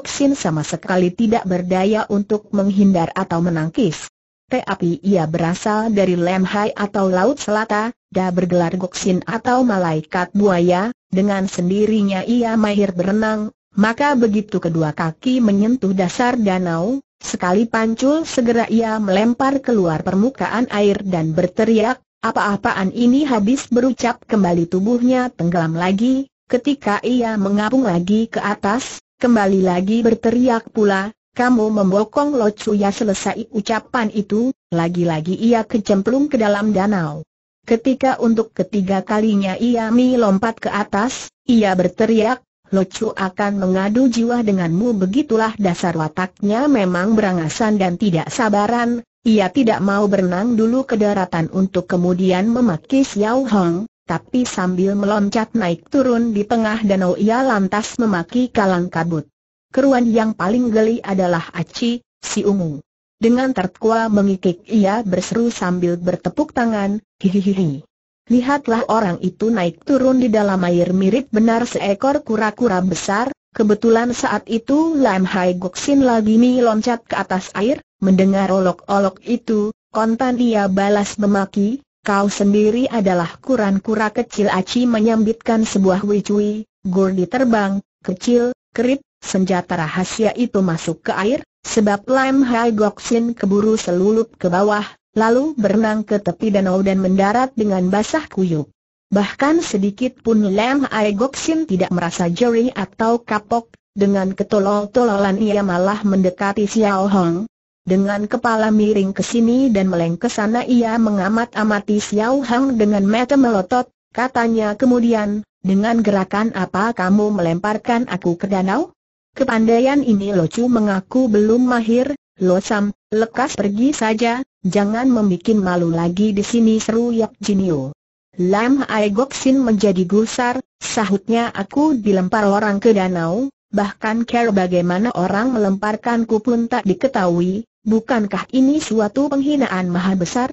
Sin sama sekali tidak berdaya untuk menghindar atau menangkis. Tapi ia berasal dari Lam Hai atau Laut Selatan, Da bergelar Goksin atau malaikat buaya, dengan sendirinya ia mahir berenang, maka begitu kedua kaki menyentuh dasar danau, sekali pancul segera ia melempar keluar permukaan air dan berteriak, apa-apaan ini habis berucap kembali tubuhnya tenggelam lagi, ketika ia mengapung lagi ke atas, kembali lagi berteriak pula, kamu membokong locu ya selesai ucapan itu, lagi-lagi ia kecemplung ke dalam danau. Ketika untuk ketiga kalinya Iami lompat ke atas, ia berteriak, Locu akan mengadu jiwa denganmu begitulah dasar wataknya memang berangasan dan tidak sabaran, ia tidak mau berenang dulu ke daratan untuk kemudian memaki Xiao Hong, tapi sambil meloncat naik turun di tengah danau ia lantas memaki kalang kabut. Keruan yang paling geli adalah Aci, si ungu. Dengan tertawa mengikik ia berseru sambil bertepuk tangan, hihihihi. Lihatlah orang itu naik turun di dalam air mirip benar seekor kura-kura besar, kebetulan saat itu Lam Hai Goksin lagi mi loncat ke atas air, mendengar olok-olok itu, kontan ia balas memaki, kau sendiri adalah kuran-kura kecil aci menyambitkan sebuah wicui, gordi terbang, kecil, kerip, senjata rahasia itu masuk ke air, Sebab Lam Hai Gok Sin keburu selulup ke bawah, lalu berenang ke tepi danau dan mendarat dengan basah kuyup. Bahkan sedikit pun Lam Hai Gok Sin tidak merasa jerih atau kapok, dengan ketolol-tololan ia malah mendekati Xiao Hong. Dengan kepala miring ke sini dan meleng ke sana ia mengamat-amati Xiao Hong dengan mata melotot, katanya kemudian, dengan gerakan apa kamu melemparkan aku ke danau? Kepandaian ini Lo Chu mengaku belum mahir, Lo Sam, lekas pergi saja, jangan membuat malu lagi di sini seru Yak Jinio. Lam Hai Gok Sin menjadi gusar, sahutnya aku dilempar orang ke danau, bahkan care bagaimana orang melemparkanku pun tak diketahui, bukankah ini suatu penghinaan maha besar?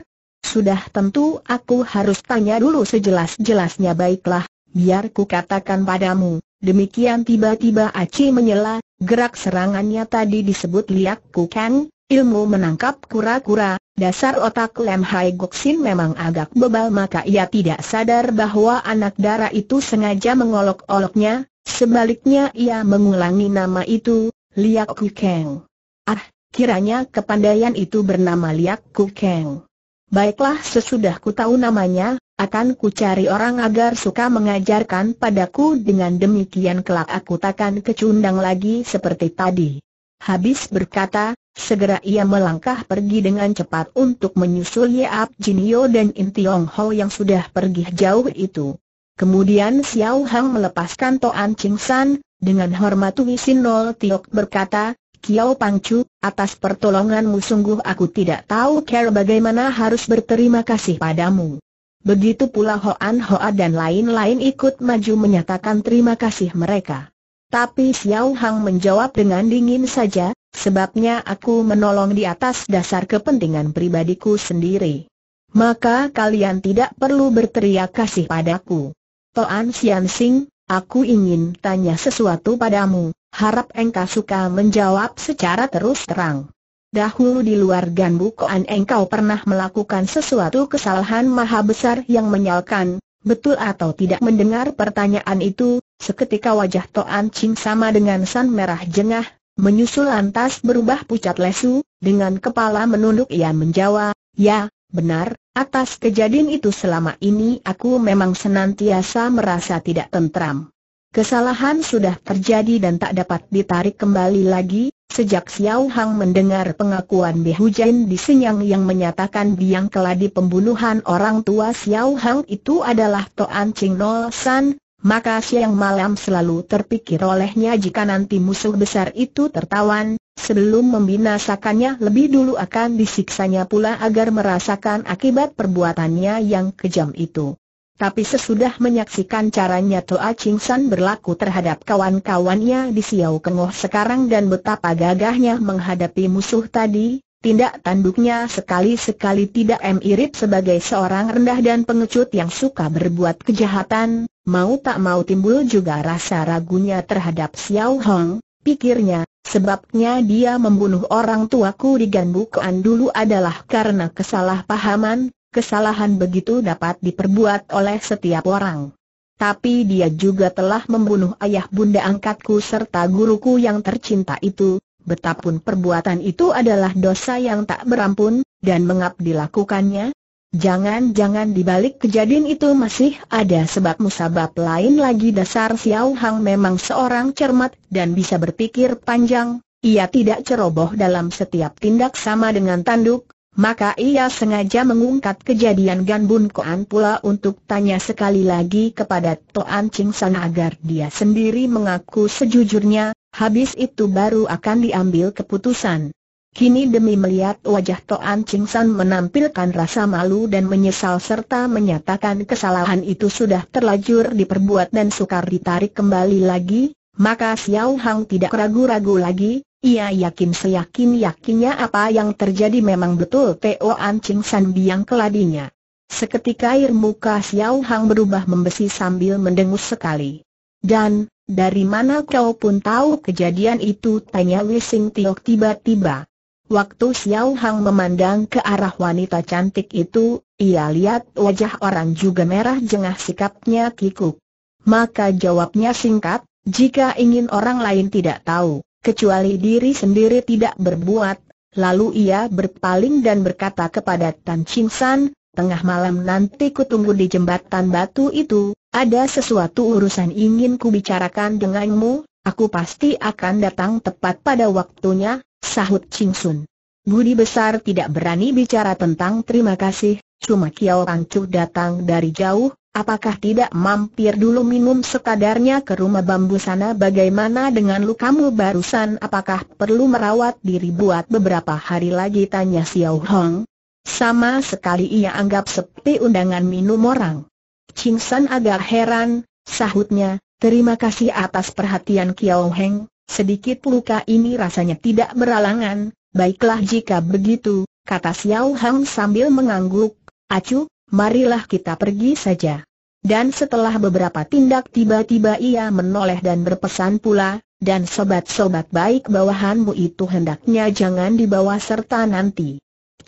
Sudah tentu aku harus tanya dulu sejelas-jelasnya baiklah, biar ku katakan padamu, demikian tiba-tiba Aci menyela, gerak serangannya tadi disebut liak kan, ilmu menangkap kura-kura, dasar otak Lem Hai Goksin memang agak bebal maka ia tidak sadar bahwa anak darah itu sengaja mengolok-oloknya, sebaliknya ia mengulangi nama itu, liak kukeng. Ah, kiranya kepandaian itu bernama liak kukeng. Baiklah sesudah ku tahu namanya, akan ku cari orang agar suka mengajarkan padaku dengan demikian kelak aku takkan kecundang lagi seperti tadi. Habis berkata, segera ia melangkah pergi dengan cepat untuk menyusul Yeap Jinio dan In Tiong Ho yang sudah pergi jauh itu. Kemudian Xiao Hang melepaskan Toan Ching San, dengan hormat Wisin Nol Tiok berkata, Kiao Pangcu, atas pertolonganmu sungguh aku tidak tahu care bagaimana harus berterima kasih padamu. Begitu pula Hoan Hoa dan lain-lain ikut maju menyatakan terima kasih mereka. Tapi Xiao Hang menjawab dengan dingin saja, sebabnya aku menolong di atas dasar kepentingan pribadiku sendiri. Maka kalian tidak perlu berteriak kasih padaku. Toan Sian Sing, aku ingin tanya sesuatu padamu, harap engkau suka menjawab secara terus terang. Dahulu di luar Ganbu Koan engkau pernah melakukan sesuatu kesalahan maha besar yang menyalkan, betul atau tidak mendengar pertanyaan itu, seketika wajah Toan Ching sama dengan san merah jengah, menyusul lantas berubah pucat lesu, dengan kepala menunduk ia menjawab, ya, benar, atas kejadian itu selama ini aku memang senantiasa merasa tidak tentram. Kesalahan sudah terjadi dan tak dapat ditarik kembali lagi, sejak Xiao Hang mendengar pengakuan Hujan di Senyang yang menyatakan biang keladi pembunuhan orang tua Xiao Hang itu adalah Toan Ching Nol San, maka siang malam selalu terpikir olehnya jika nanti musuh besar itu tertawan, sebelum membinasakannya lebih dulu akan disiksanya pula agar merasakan akibat perbuatannya yang kejam itu. Tapi sesudah menyaksikan caranya Toa Ching San berlaku terhadap kawan-kawannya di Xiao Kengoh sekarang dan betapa gagahnya menghadapi musuh tadi, tindak tanduknya sekali-sekali tidak mirip sebagai seorang rendah dan pengecut yang suka berbuat kejahatan, mau tak mau timbul juga rasa ragunya terhadap Xiao Hong, pikirnya, Sebabnya dia membunuh orang tuaku di Ganbukoan dulu adalah karena kesalahpahaman, kesalahan begitu dapat diperbuat oleh setiap orang. Tapi dia juga telah membunuh ayah bunda angkatku serta guruku yang tercinta itu, betapun perbuatan itu adalah dosa yang tak berampun, dan mengap dilakukannya? Jangan-jangan di balik kejadian itu masih ada sebab musabab lain lagi dasar Xiao Hang memang seorang cermat dan bisa berpikir panjang, ia tidak ceroboh dalam setiap tindak sama dengan tanduk, maka ia sengaja mengungkap kejadian Gan Bun Koan pula untuk tanya sekali lagi kepada Toan Ching San agar dia sendiri mengaku sejujurnya, habis itu baru akan diambil keputusan. Kini demi melihat wajah Toan Ching San menampilkan rasa malu dan menyesal serta menyatakan kesalahan itu sudah terlajur diperbuat dan sukar ditarik kembali lagi, maka Xiao Hang tidak ragu-ragu lagi, ia yakin seyakin-yakinnya apa yang terjadi memang betul Teo Ancing San biang keladinya. Seketika air muka Xiao Hang berubah membesi sambil mendengus sekali. Dan, dari mana kau pun tahu kejadian itu? Tanya Wising Tiok tiba-tiba. Waktu Xiao Hang memandang ke arah wanita cantik itu, ia lihat wajah orang juga merah jengah sikapnya kikuk. Maka jawabnya singkat, jika ingin orang lain tidak tahu, kecuali diri sendiri tidak berbuat, lalu ia berpaling dan berkata kepada Tan Ching San, tengah malam nanti kutunggu di jembatan batu itu, ada sesuatu urusan ingin kubicarakan denganmu, aku pasti akan datang tepat pada waktunya, sahut Ching Sun. Budi besar tidak berani bicara tentang terima kasih, cuma Kiao Pangcu datang dari jauh, Apakah tidak mampir dulu minum sekadarnya ke rumah bambu sana bagaimana dengan lukamu barusan apakah perlu merawat diri buat beberapa hari lagi tanya Xiao Hong. Sama sekali ia anggap sepi undangan minum orang. Ching San agak heran, sahutnya, terima kasih atas perhatian Kiao Heng, sedikit luka ini rasanya tidak beralangan, baiklah jika begitu, kata Xiao Hong sambil mengangguk, acu, marilah kita pergi saja. Dan setelah beberapa tindak tiba-tiba ia menoleh dan berpesan pula, dan sobat-sobat baik bawahanmu itu hendaknya jangan dibawa serta nanti.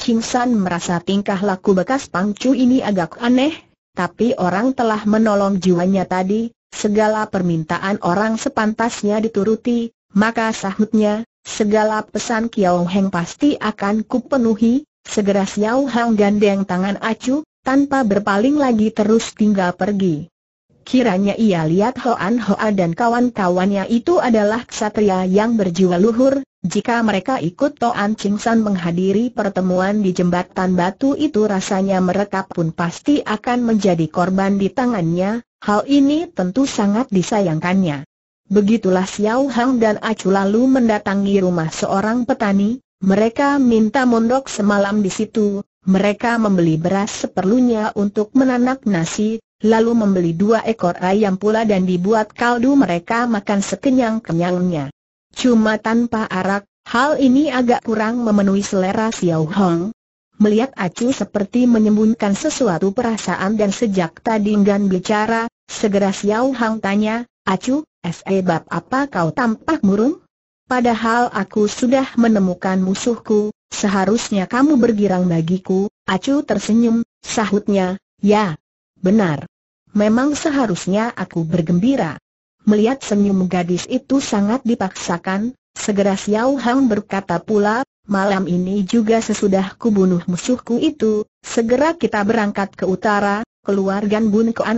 Ching San merasa tingkah laku bekas pangcu ini agak aneh, tapi orang telah menolong jiwanya tadi, segala permintaan orang sepantasnya dituruti, maka sahutnya, segala pesan Kiao Heng pasti akan kupenuhi, segera Xiao Hang gandeng tangan acu, tanpa berpaling lagi terus tinggal pergi. Kiranya ia lihat Hoan Hoa dan kawan-kawannya itu adalah ksatria yang berjiwa luhur, jika mereka ikut Toan Chingsan menghadiri pertemuan di jembatan batu itu rasanya mereka pun pasti akan menjadi korban di tangannya, hal ini tentu sangat disayangkannya. Begitulah Xiao Hang dan Acu lalu mendatangi rumah seorang petani, mereka minta mondok semalam di situ, mereka membeli beras seperlunya untuk menanak nasi, lalu membeli dua ekor ayam pula dan dibuat kaldu mereka makan sekenyang-kenyangnya. Cuma tanpa arak, hal ini agak kurang memenuhi selera Xiao Hong. Melihat Acu seperti menyembunyikan sesuatu perasaan dan sejak tadi enggan bicara, segera Xiao Hong tanya, Acu, SE bab apa kau tampak murung? Padahal aku sudah menemukan musuhku, seharusnya kamu bergirang bagiku, Acu tersenyum, sahutnya, ya, benar. Memang seharusnya aku bergembira. Melihat senyum gadis itu sangat dipaksakan, segera Xiao Hang berkata pula, malam ini juga sesudah kubunuh musuhku itu, segera kita berangkat ke utara, keluar Gan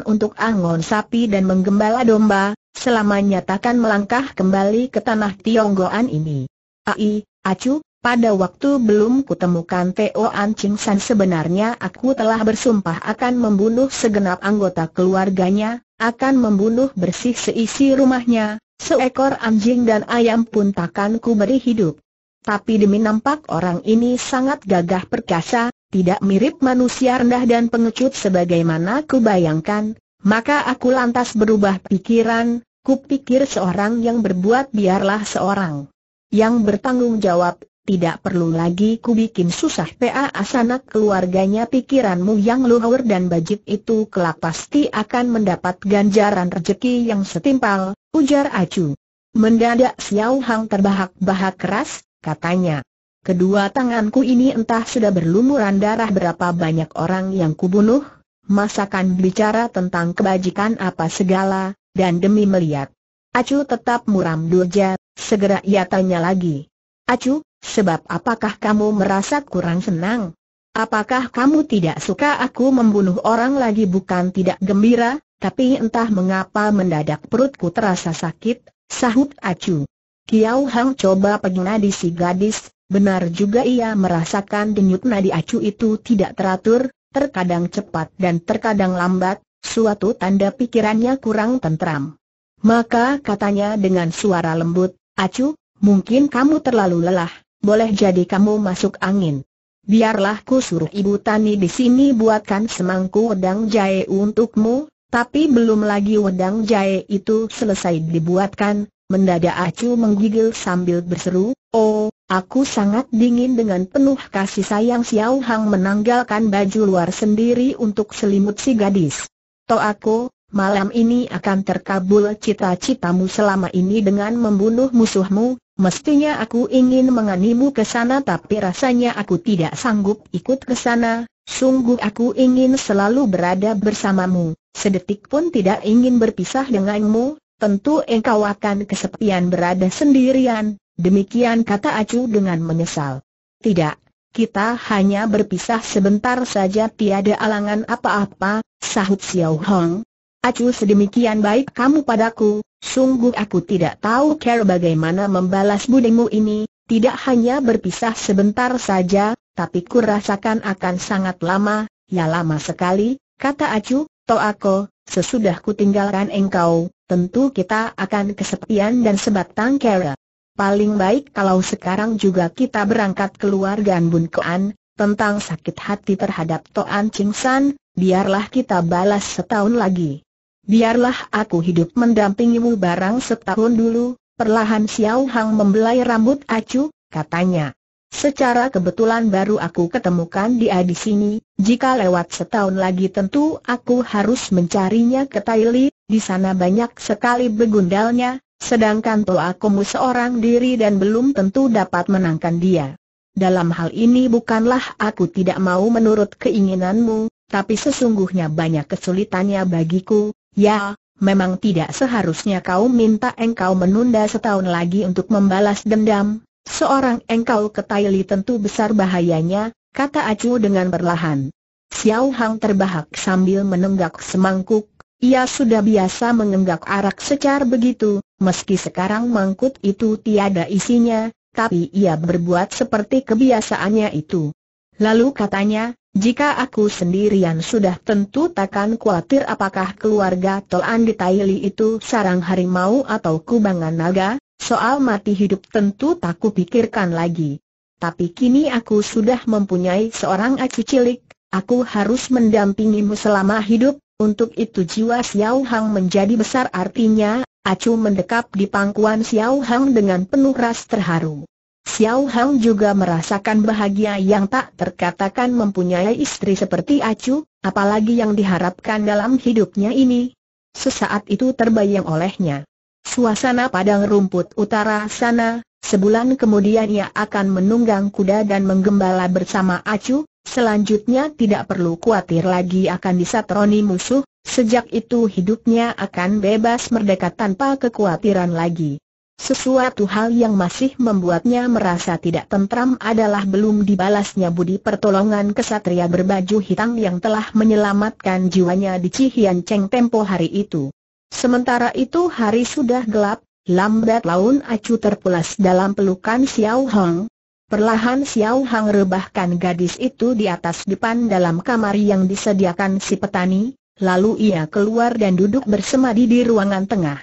untuk angon sapi dan menggembala domba, selamanya takkan melangkah kembali ke tanah Tionggoan ini. Ai, acu, pada waktu belum kutemukan Teo An Ching San sebenarnya aku telah bersumpah akan membunuh segenap anggota keluarganya, akan membunuh bersih seisi rumahnya, seekor anjing dan ayam pun takkan ku beri hidup. Tapi demi nampak orang ini sangat gagah perkasa, tidak mirip manusia rendah dan pengecut sebagaimana ku bayangkan, maka aku lantas berubah pikiran, kupikir seorang yang berbuat biarlah seorang yang bertanggung jawab, tidak perlu lagi kubikin susah PA asanak keluarganya pikiranmu yang luhur dan bajik itu kelak pasti akan mendapat ganjaran rejeki yang setimpal, ujar Acu. Mendadak Xiao Hang terbahak-bahak keras, katanya. Kedua tanganku ini entah sudah berlumuran darah berapa banyak orang yang kubunuh, masakan bicara tentang kebajikan apa segala, dan demi melihat. Acu tetap muram durja, segera ia tanya lagi. Acu, sebab apakah kamu merasa kurang senang? Apakah kamu tidak suka aku membunuh orang lagi bukan tidak gembira, tapi entah mengapa mendadak perutku terasa sakit, sahut Acu. Kiau Hang coba pegi nadi si gadis, benar juga ia merasakan denyut nadi Acu itu tidak teratur, terkadang cepat dan terkadang lambat, suatu tanda pikirannya kurang tentram. Maka katanya dengan suara lembut, Acu, mungkin kamu terlalu lelah, boleh jadi kamu masuk angin. Biarlah ku suruh ibu tani di sini buatkan semangku wedang jahe untukmu, tapi belum lagi wedang jahe itu selesai dibuatkan, mendadak Acu menggigil sambil berseru, Oh, Aku sangat dingin dengan penuh kasih sayang Xiao Hang menanggalkan baju luar sendiri untuk selimut si gadis. To aku, malam ini akan terkabul cita-citamu selama ini dengan membunuh musuhmu, mestinya aku ingin menganimu ke sana tapi rasanya aku tidak sanggup ikut ke sana, sungguh aku ingin selalu berada bersamamu, sedetik pun tidak ingin berpisah denganmu, tentu engkau akan kesepian berada sendirian, Demikian kata Acu dengan menyesal. Tidak, kita hanya berpisah sebentar saja tiada alangan apa-apa, sahut Xiao Hong. Acu sedemikian baik kamu padaku, sungguh aku tidak tahu care bagaimana membalas budimu ini, tidak hanya berpisah sebentar saja, tapi kurasakan akan sangat lama, ya lama sekali, kata Acu, To aku, sesudah ku tinggalkan engkau, tentu kita akan kesepian dan sebatang care paling baik kalau sekarang juga kita berangkat keluar Gan Bun Koan, tentang sakit hati terhadap Toan Ching San, biarlah kita balas setahun lagi. Biarlah aku hidup mendampingimu barang setahun dulu, perlahan Xiao Hang membelai rambut acu, katanya. Secara kebetulan baru aku ketemukan dia di sini, jika lewat setahun lagi tentu aku harus mencarinya ke Taili, di sana banyak sekali begundalnya, Sedangkan Toakumu seorang diri dan belum tentu dapat menangkan dia. Dalam hal ini bukanlah aku tidak mau menurut keinginanmu, tapi sesungguhnya banyak kesulitannya bagiku, ya, memang tidak seharusnya kau minta engkau menunda setahun lagi untuk membalas dendam, seorang engkau ke tentu besar bahayanya, kata Acu dengan perlahan. Xiao Hang terbahak sambil menenggak semangkuk, ia sudah biasa mengenggak arak secara begitu, meski sekarang mangkut itu tiada isinya, tapi ia berbuat seperti kebiasaannya itu. Lalu katanya, jika aku sendirian sudah tentu takkan khawatir apakah keluarga Tolan di Taili itu sarang harimau atau kubangan naga, soal mati hidup tentu tak kupikirkan lagi. Tapi kini aku sudah mempunyai seorang acu cilik, aku harus mendampingimu selama hidup, untuk itu jiwa Xiao Hang menjadi besar artinya, Acu mendekap di pangkuan Xiao Hang dengan penuh ras terharu. Xiao Hang juga merasakan bahagia yang tak terkatakan mempunyai istri seperti Acu, apalagi yang diharapkan dalam hidupnya ini. Sesaat itu terbayang olehnya. Suasana padang rumput utara sana, sebulan kemudian ia akan menunggang kuda dan menggembala bersama Acu, Selanjutnya tidak perlu khawatir lagi akan disatroni musuh, sejak itu hidupnya akan bebas merdeka tanpa kekhawatiran lagi. Sesuatu hal yang masih membuatnya merasa tidak tentram adalah belum dibalasnya budi pertolongan kesatria berbaju hitam yang telah menyelamatkan jiwanya di Cihian Cheng tempo hari itu. Sementara itu hari sudah gelap, Lambat laun acu terpulas dalam pelukan Xiao Hong, Perlahan Xiao Hang rebahkan gadis itu di atas depan dalam kamar yang disediakan si petani, lalu ia keluar dan duduk bersemadi di ruangan tengah.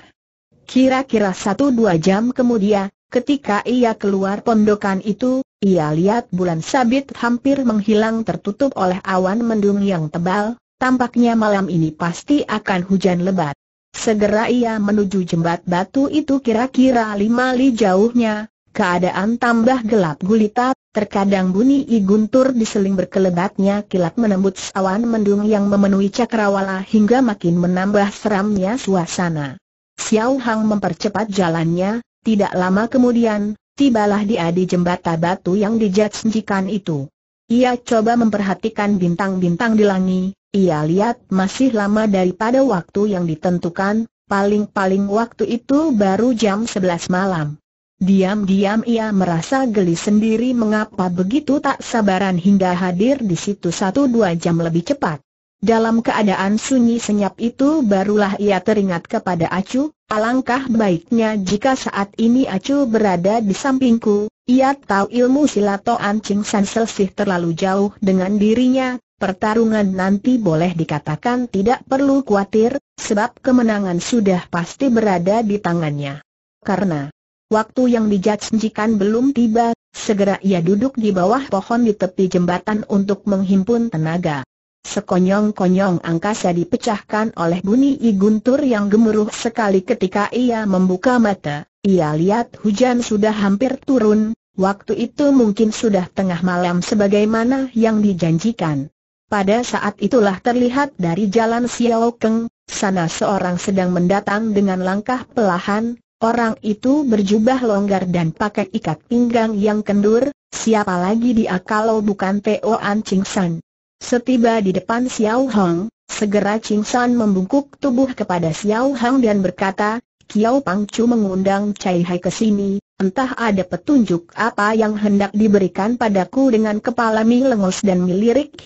Kira-kira satu dua jam kemudian, ketika ia keluar pondokan itu, ia lihat bulan sabit hampir menghilang tertutup oleh awan mendung yang tebal, tampaknya malam ini pasti akan hujan lebat. Segera ia menuju jembat batu itu kira-kira lima li jauhnya, Keadaan tambah gelap gulita, terkadang bunyi iguntur diseling berkelebatnya kilat menembus awan mendung yang memenuhi cakrawala hingga makin menambah seramnya suasana. Xiao Hang mempercepat jalannya, tidak lama kemudian, tibalah dia di jembatan batu yang dijajikan itu. Ia coba memperhatikan bintang-bintang di langit, ia lihat masih lama daripada waktu yang ditentukan, paling-paling waktu itu baru jam 11 malam. Diam-diam ia merasa geli sendiri mengapa begitu tak sabaran hingga hadir di situ satu dua jam lebih cepat. Dalam keadaan sunyi senyap itu barulah ia teringat kepada Acu, alangkah baiknya jika saat ini Acu berada di sampingku, ia tahu ilmu silato Ancing San selsih terlalu jauh dengan dirinya, pertarungan nanti boleh dikatakan tidak perlu khawatir, sebab kemenangan sudah pasti berada di tangannya. Karena Waktu yang dijanjikan belum tiba, segera ia duduk di bawah pohon di tepi jembatan untuk menghimpun tenaga. Sekonyong-konyong angkasa dipecahkan oleh bunyi iguntur yang gemuruh sekali ketika ia membuka mata. Ia lihat hujan sudah hampir turun, waktu itu mungkin sudah tengah malam sebagaimana yang dijanjikan. Pada saat itulah terlihat dari jalan Xiao Keng, sana seorang sedang mendatang dengan langkah pelahan, Orang itu berjubah longgar dan pakai ikat pinggang yang kendur, siapa lagi dia kalau bukan Teo An Ching San. Setiba di depan Xiao Hong, segera Ching San membungkuk tubuh kepada Xiao Hong dan berkata, Kiao Pang Chu mengundang Cai Hai ke sini, entah ada petunjuk apa yang hendak diberikan padaku dengan kepala mi lengos dan mi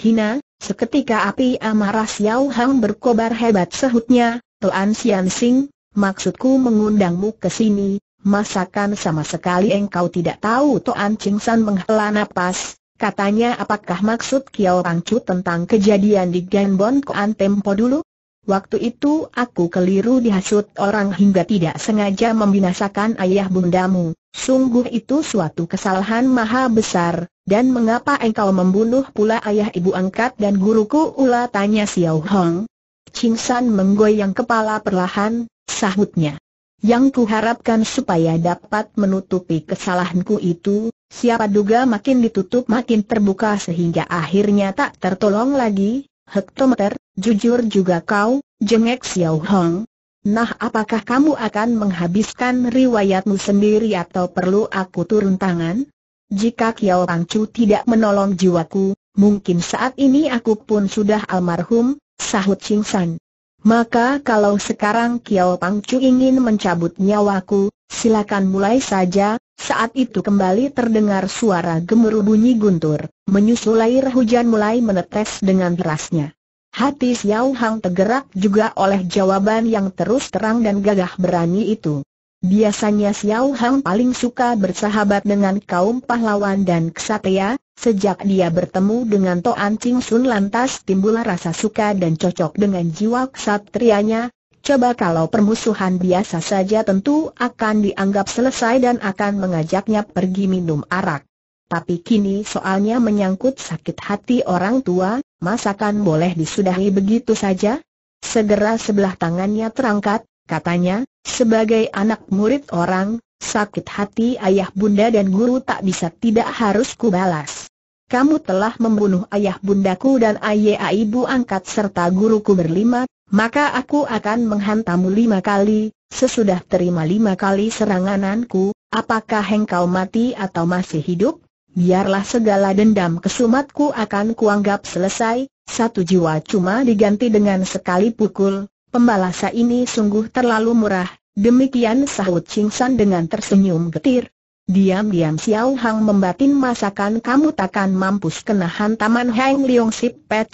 hina, seketika api amarah Xiao Hong berkobar hebat sehutnya, Tuan Xian Sing, maksudku mengundangmu ke sini, masakan sama sekali engkau tidak tahu Toan Cingsan San menghela napas, katanya apakah maksud Kiao Pangcu tentang kejadian di Genbon Koan Tempo dulu? Waktu itu aku keliru dihasut orang hingga tidak sengaja membinasakan ayah bundamu. Sungguh itu suatu kesalahan maha besar, dan mengapa engkau membunuh pula ayah ibu angkat dan guruku ula tanya Xiao Hong, Ching San menggoyang kepala perlahan, sahutnya. Yang kuharapkan supaya dapat menutupi kesalahanku itu, siapa duga makin ditutup makin terbuka sehingga akhirnya tak tertolong lagi, hektometer, jujur juga kau, jengek Xiao Hong. Nah apakah kamu akan menghabiskan riwayatmu sendiri atau perlu aku turun tangan? Jika Kiao Pangcu tidak menolong jiwaku, mungkin saat ini aku pun sudah almarhum, Sahut Ching San. Maka kalau sekarang Kiao Pang Chu ingin mencabut nyawaku, silakan mulai saja. Saat itu kembali terdengar suara gemuruh bunyi guntur, menyusul air hujan mulai menetes dengan derasnya. Hati Xiao Hang tergerak juga oleh jawaban yang terus terang dan gagah berani itu. Biasanya Xiao Hang paling suka bersahabat dengan kaum pahlawan dan ksatria. sejak dia bertemu dengan Toan Ching Sun lantas timbul rasa suka dan cocok dengan jiwa ksatrianya. coba kalau permusuhan biasa saja tentu akan dianggap selesai dan akan mengajaknya pergi minum arak. Tapi kini soalnya menyangkut sakit hati orang tua, masakan boleh disudahi begitu saja? Segera sebelah tangannya terangkat, Katanya, sebagai anak murid orang, sakit hati ayah bunda dan guru tak bisa tidak harus kubalas. Kamu telah membunuh ayah bundaku dan ayah ibu angkat serta guruku berlima, maka aku akan menghantamu lima kali, sesudah terima lima kali serangananku, apakah engkau mati atau masih hidup? Biarlah segala dendam kesumatku akan kuanggap selesai, satu jiwa cuma diganti dengan sekali pukul, Pembalasa ini sungguh terlalu murah, demikian sahut Ching dengan tersenyum getir. Diam-diam Xiao Hang membatin masakan kamu takkan mampus kena hantaman Hang Leong Sip Pet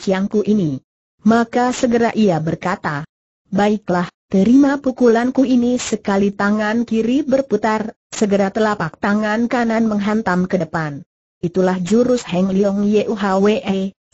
ini. Maka segera ia berkata, Baiklah, terima pukulanku ini sekali tangan kiri berputar, segera telapak tangan kanan menghantam ke depan. Itulah jurus Heng Leong Ye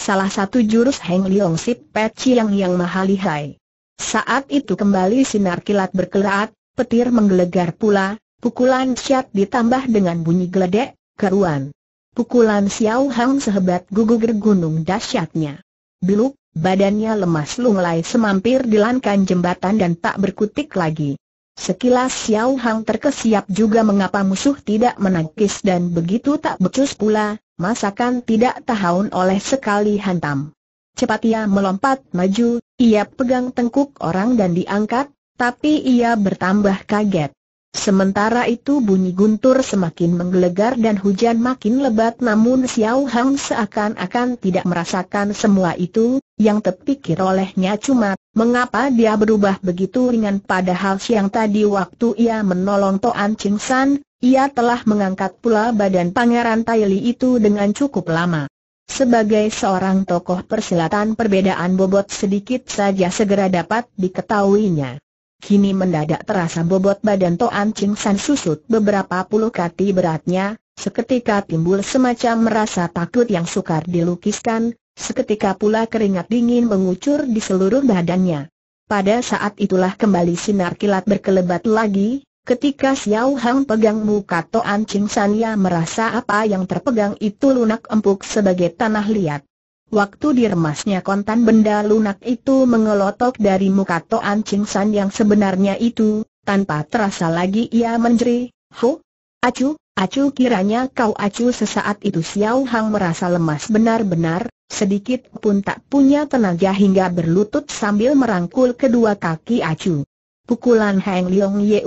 Salah satu jurus Heng Leong Sip Pet Yang yang mahalihai. Saat itu kembali sinar kilat berkelat, petir menggelegar pula, pukulan syat ditambah dengan bunyi geledek, keruan. Pukulan Xiao Hang sehebat gugur gunung dahsyatnya. Beluk, badannya lemas lunglai semampir di lankan jembatan dan tak berkutik lagi. Sekilas Xiao Hang terkesiap juga mengapa musuh tidak menangkis dan begitu tak becus pula, masakan tidak tahan oleh sekali hantam. Cepat ia melompat maju, ia pegang tengkuk orang dan diangkat, tapi ia bertambah kaget. Sementara itu bunyi guntur semakin menggelegar dan hujan makin lebat namun Xiao Hang seakan-akan tidak merasakan semua itu, yang terpikir olehnya cuma, mengapa dia berubah begitu ringan padahal siang tadi waktu ia menolong Toan Ching San, ia telah mengangkat pula badan pangeran Tai Li itu dengan cukup lama. Sebagai seorang tokoh persilatan perbedaan bobot sedikit saja segera dapat diketahuinya. Kini mendadak terasa bobot badan Toan Ching San susut beberapa puluh kati beratnya, seketika timbul semacam merasa takut yang sukar dilukiskan, seketika pula keringat dingin mengucur di seluruh badannya. Pada saat itulah kembali sinar kilat berkelebat lagi, Ketika Xiao Hang pegang muka Toan Ching San ia merasa apa yang terpegang itu lunak empuk sebagai tanah liat. Waktu diremasnya kontan benda lunak itu mengelotok dari muka Toan Ching San yang sebenarnya itu, tanpa terasa lagi ia menjeri, Hu, acu, acu kiranya kau acu sesaat itu Xiao Hang merasa lemas benar-benar, sedikit pun tak punya tenaga hingga berlutut sambil merangkul kedua kaki acu. Pukulan Heng Leong Ye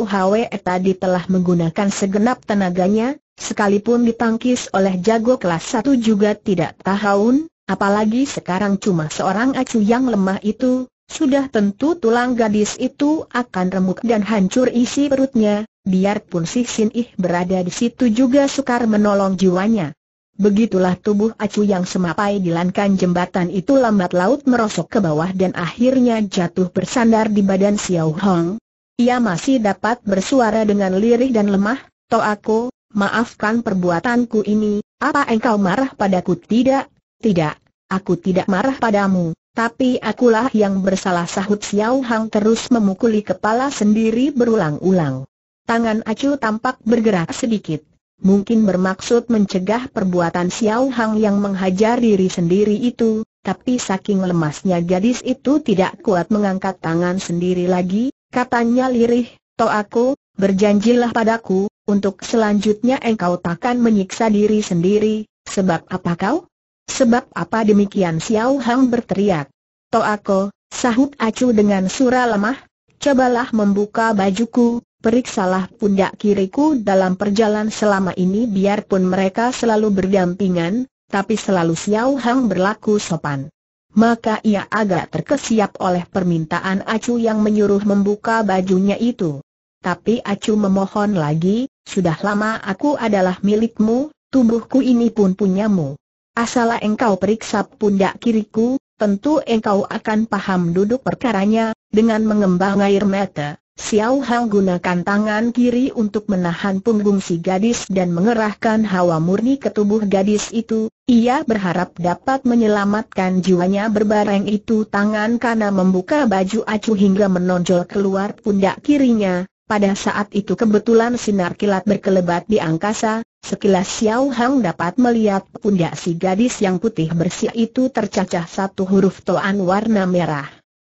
tadi telah menggunakan segenap tenaganya, sekalipun ditangkis oleh jago kelas satu juga tidak tahun, apalagi sekarang cuma seorang acu yang lemah itu, sudah tentu tulang gadis itu akan remuk dan hancur isi perutnya, biarpun si Sin Ih berada di situ juga sukar menolong jiwanya. Begitulah tubuh Acu yang semapai di lankan jembatan itu lambat laut merosok ke bawah dan akhirnya jatuh bersandar di badan Xiao Hong. Ia masih dapat bersuara dengan lirih dan lemah, Aku, maafkan perbuatanku ini, apa engkau marah padaku? Tidak, tidak, aku tidak marah padamu, tapi akulah yang bersalah sahut Xiao Hong terus memukuli kepala sendiri berulang-ulang. Tangan Acu tampak bergerak sedikit mungkin bermaksud mencegah perbuatan Xiao Hang yang menghajar diri sendiri itu, tapi saking lemasnya gadis itu tidak kuat mengangkat tangan sendiri lagi, katanya lirih, To aku, berjanjilah padaku, untuk selanjutnya engkau takkan menyiksa diri sendiri, sebab apa kau? Sebab apa demikian Xiao Hang berteriak? To aku, sahut acu dengan suara lemah, cobalah membuka bajuku, Periksalah pundak kiriku dalam perjalanan selama ini biarpun mereka selalu berdampingan, tapi selalu Xiao Hang berlaku sopan. Maka ia agak terkesiap oleh permintaan Acu yang menyuruh membuka bajunya itu. Tapi Acu memohon lagi, sudah lama aku adalah milikmu, tubuhku ini pun punyamu. Asal engkau periksa pundak kiriku, tentu engkau akan paham duduk perkaranya, dengan mengembang air mata. Xiao Hang gunakan tangan kiri untuk menahan punggung si gadis dan mengerahkan hawa murni ke tubuh gadis itu. Ia berharap dapat menyelamatkan jiwanya berbareng itu tangan karena membuka baju acu hingga menonjol keluar pundak kirinya. Pada saat itu kebetulan sinar kilat berkelebat di angkasa, sekilas Xiao Hang dapat melihat pundak si gadis yang putih bersih itu tercacah satu huruf toan warna merah.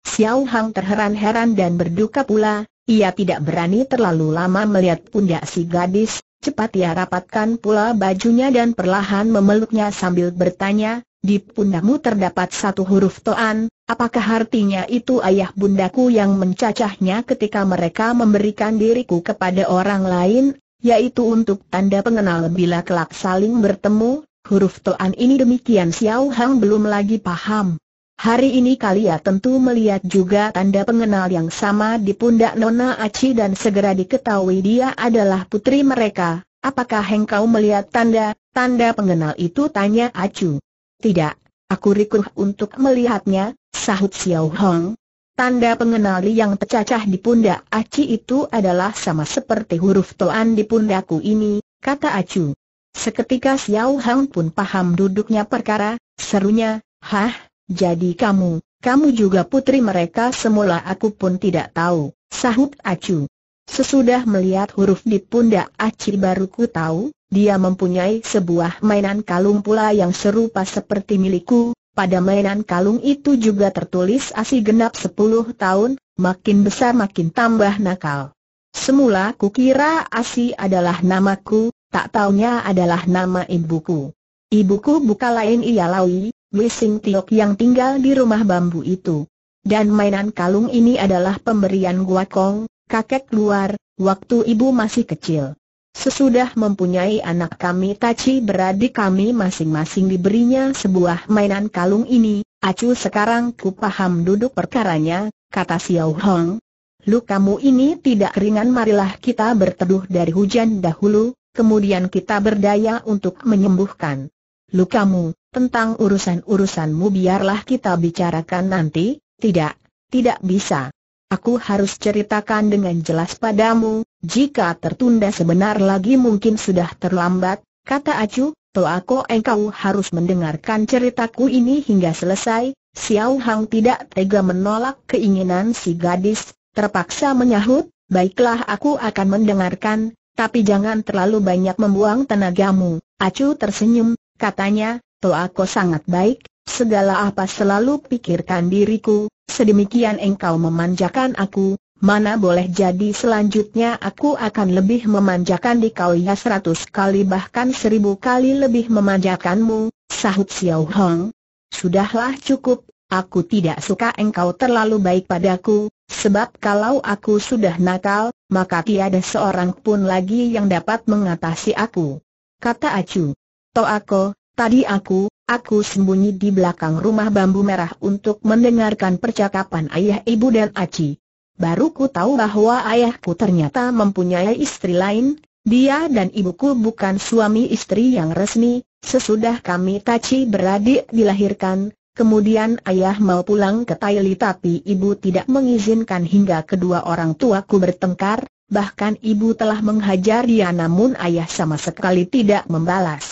Xiao Hang terheran-heran dan berduka pula, ia tidak berani terlalu lama melihat pundak si gadis, cepat ia rapatkan pula bajunya dan perlahan memeluknya sambil bertanya, di pundakmu terdapat satu huruf toan, apakah artinya itu ayah bundaku yang mencacahnya ketika mereka memberikan diriku kepada orang lain, yaitu untuk tanda pengenal bila kelak saling bertemu, huruf toan ini demikian Xiao Hang belum lagi paham. Hari ini kalian tentu melihat juga tanda pengenal yang sama di pundak Nona Aci dan segera diketahui dia adalah putri mereka. Apakah hengkau melihat tanda, tanda pengenal itu tanya Acu. Tidak, aku rikuh untuk melihatnya, sahut Xiao Hong. Tanda pengenal yang tercacah di pundak Aci itu adalah sama seperti huruf toan di pundakku ini, kata Acu. Seketika Xiao Hong pun paham duduknya perkara, serunya, Hah, jadi kamu, kamu juga putri mereka semula aku pun tidak tahu, sahut Acu. Sesudah melihat huruf di pundak Aci baru ku tahu, dia mempunyai sebuah mainan kalung pula yang serupa seperti milikku, pada mainan kalung itu juga tertulis asi genap sepuluh tahun, makin besar makin tambah nakal. Semula ku kira asi adalah namaku, tak taunya adalah nama ibuku. Ibuku buka lain ialah. Wi, Wising Tiok yang tinggal di rumah bambu itu. Dan mainan kalung ini adalah pemberian Gua Kong, kakek luar, waktu ibu masih kecil. Sesudah mempunyai anak kami Tachi beradik kami masing-masing diberinya sebuah mainan kalung ini, Acu sekarang ku paham duduk perkaranya, kata Xiao Hong. Lu kamu ini tidak ringan marilah kita berteduh dari hujan dahulu, kemudian kita berdaya untuk menyembuhkan Lu kamu. Tentang urusan-urusanmu biarlah kita bicarakan nanti, tidak, tidak bisa. Aku harus ceritakan dengan jelas padamu, jika tertunda sebenar lagi mungkin sudah terlambat, kata Acu, aku engkau harus mendengarkan ceritaku ini hingga selesai, Xiao Hang tidak tega menolak keinginan si gadis, terpaksa menyahut, baiklah aku akan mendengarkan, tapi jangan terlalu banyak membuang tenagamu, Acu tersenyum, katanya, ko sangat baik, segala apa selalu pikirkan diriku, sedemikian engkau memanjakan aku, mana boleh jadi selanjutnya aku akan lebih memanjakan di kau ya seratus kali bahkan seribu kali lebih memanjakanmu, sahut Xiao Hong. Sudahlah cukup, aku tidak suka engkau terlalu baik padaku, sebab kalau aku sudah nakal, maka tiada seorang pun lagi yang dapat mengatasi aku. Kata Acu. Toako, Tadi aku, aku sembunyi di belakang rumah bambu merah untuk mendengarkan percakapan ayah ibu dan Aci. Baru ku tahu bahwa ayahku ternyata mempunyai istri lain, dia dan ibuku bukan suami istri yang resmi, sesudah kami Taci beradik dilahirkan, kemudian ayah mau pulang ke Taili tapi ibu tidak mengizinkan hingga kedua orang tuaku bertengkar, bahkan ibu telah menghajar dia namun ayah sama sekali tidak membalas.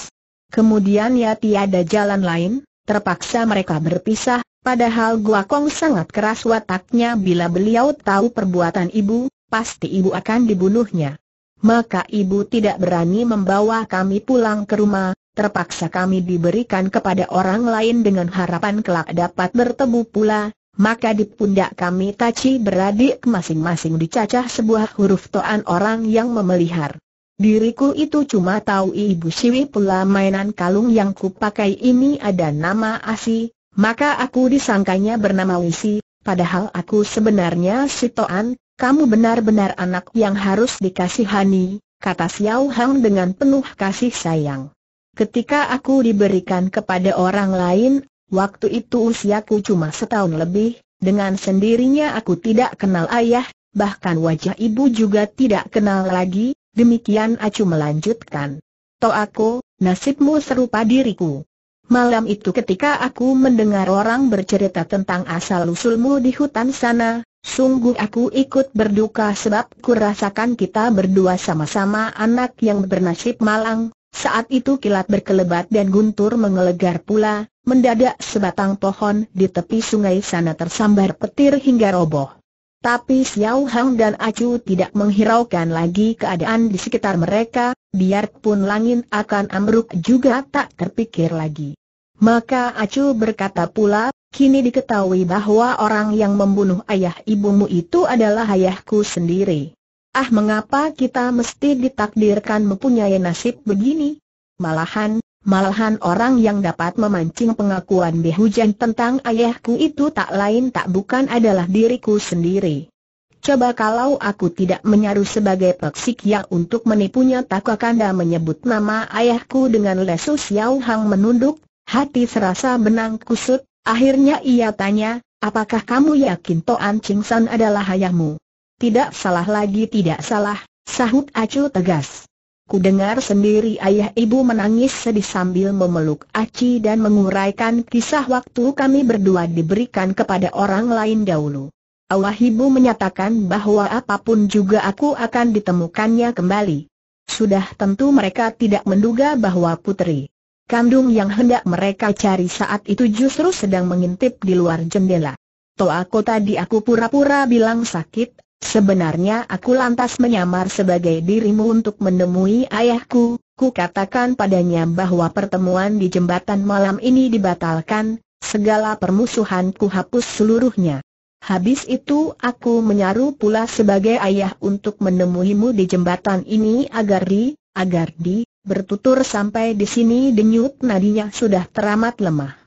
Kemudian ya tiada jalan lain, terpaksa mereka berpisah, padahal Gua Kong sangat keras wataknya bila beliau tahu perbuatan ibu, pasti ibu akan dibunuhnya. Maka ibu tidak berani membawa kami pulang ke rumah, terpaksa kami diberikan kepada orang lain dengan harapan kelak dapat bertemu pula, maka di pundak kami taci beradik masing-masing dicacah sebuah huruf toan orang yang memelihara. Diriku itu cuma tahu ibu siwi pula mainan kalung yang kupakai ini ada nama Asi, maka aku disangkanya bernama Wisi, padahal aku sebenarnya Sitoan, kamu benar-benar anak yang harus dikasihani, kata Xiao Hang dengan penuh kasih sayang. Ketika aku diberikan kepada orang lain, waktu itu usiaku cuma setahun lebih, dengan sendirinya aku tidak kenal ayah, bahkan wajah ibu juga tidak kenal lagi, Demikian Acu melanjutkan. To aku, nasibmu serupa diriku. Malam itu ketika aku mendengar orang bercerita tentang asal-usulmu di hutan sana, sungguh aku ikut berduka sebab kurasakan kita berdua sama-sama anak yang bernasib malang. Saat itu kilat berkelebat dan guntur mengelegar pula, mendadak sebatang pohon di tepi sungai sana tersambar petir hingga roboh. Tapi Xiao Hang dan Acu tidak menghiraukan lagi keadaan di sekitar mereka, biarpun langit akan ambruk juga tak terpikir lagi. Maka Acu berkata pula, kini diketahui bahwa orang yang membunuh ayah ibumu itu adalah ayahku sendiri. Ah mengapa kita mesti ditakdirkan mempunyai nasib begini? Malahan, Malahan orang yang dapat memancing pengakuan hujan tentang ayahku itu tak lain tak bukan adalah diriku sendiri. Coba kalau aku tidak menyaruh sebagai yang untuk menipunya tak Kanda menyebut nama ayahku dengan lesu Xiao Hang menunduk, hati serasa benang kusut, akhirnya ia tanya, apakah kamu yakin Toan Ching San adalah ayahmu? Tidak salah lagi tidak salah, sahut Acu tegas. Ku dengar sendiri ayah ibu menangis sedih sambil memeluk Aci dan menguraikan kisah waktu kami berdua diberikan kepada orang lain dahulu. Allah ibu menyatakan bahwa apapun juga aku akan ditemukannya kembali. Sudah tentu mereka tidak menduga bahwa putri kandung yang hendak mereka cari saat itu justru sedang mengintip di luar jendela. Toa kota di aku pura-pura bilang sakit, Sebenarnya aku lantas menyamar sebagai dirimu untuk menemui ayahku, ku katakan padanya bahwa pertemuan di jembatan malam ini dibatalkan, segala permusuhan ku hapus seluruhnya. Habis itu aku menyaru pula sebagai ayah untuk menemuimu di jembatan ini agar di, agar di, bertutur sampai di sini denyut nadinya sudah teramat lemah.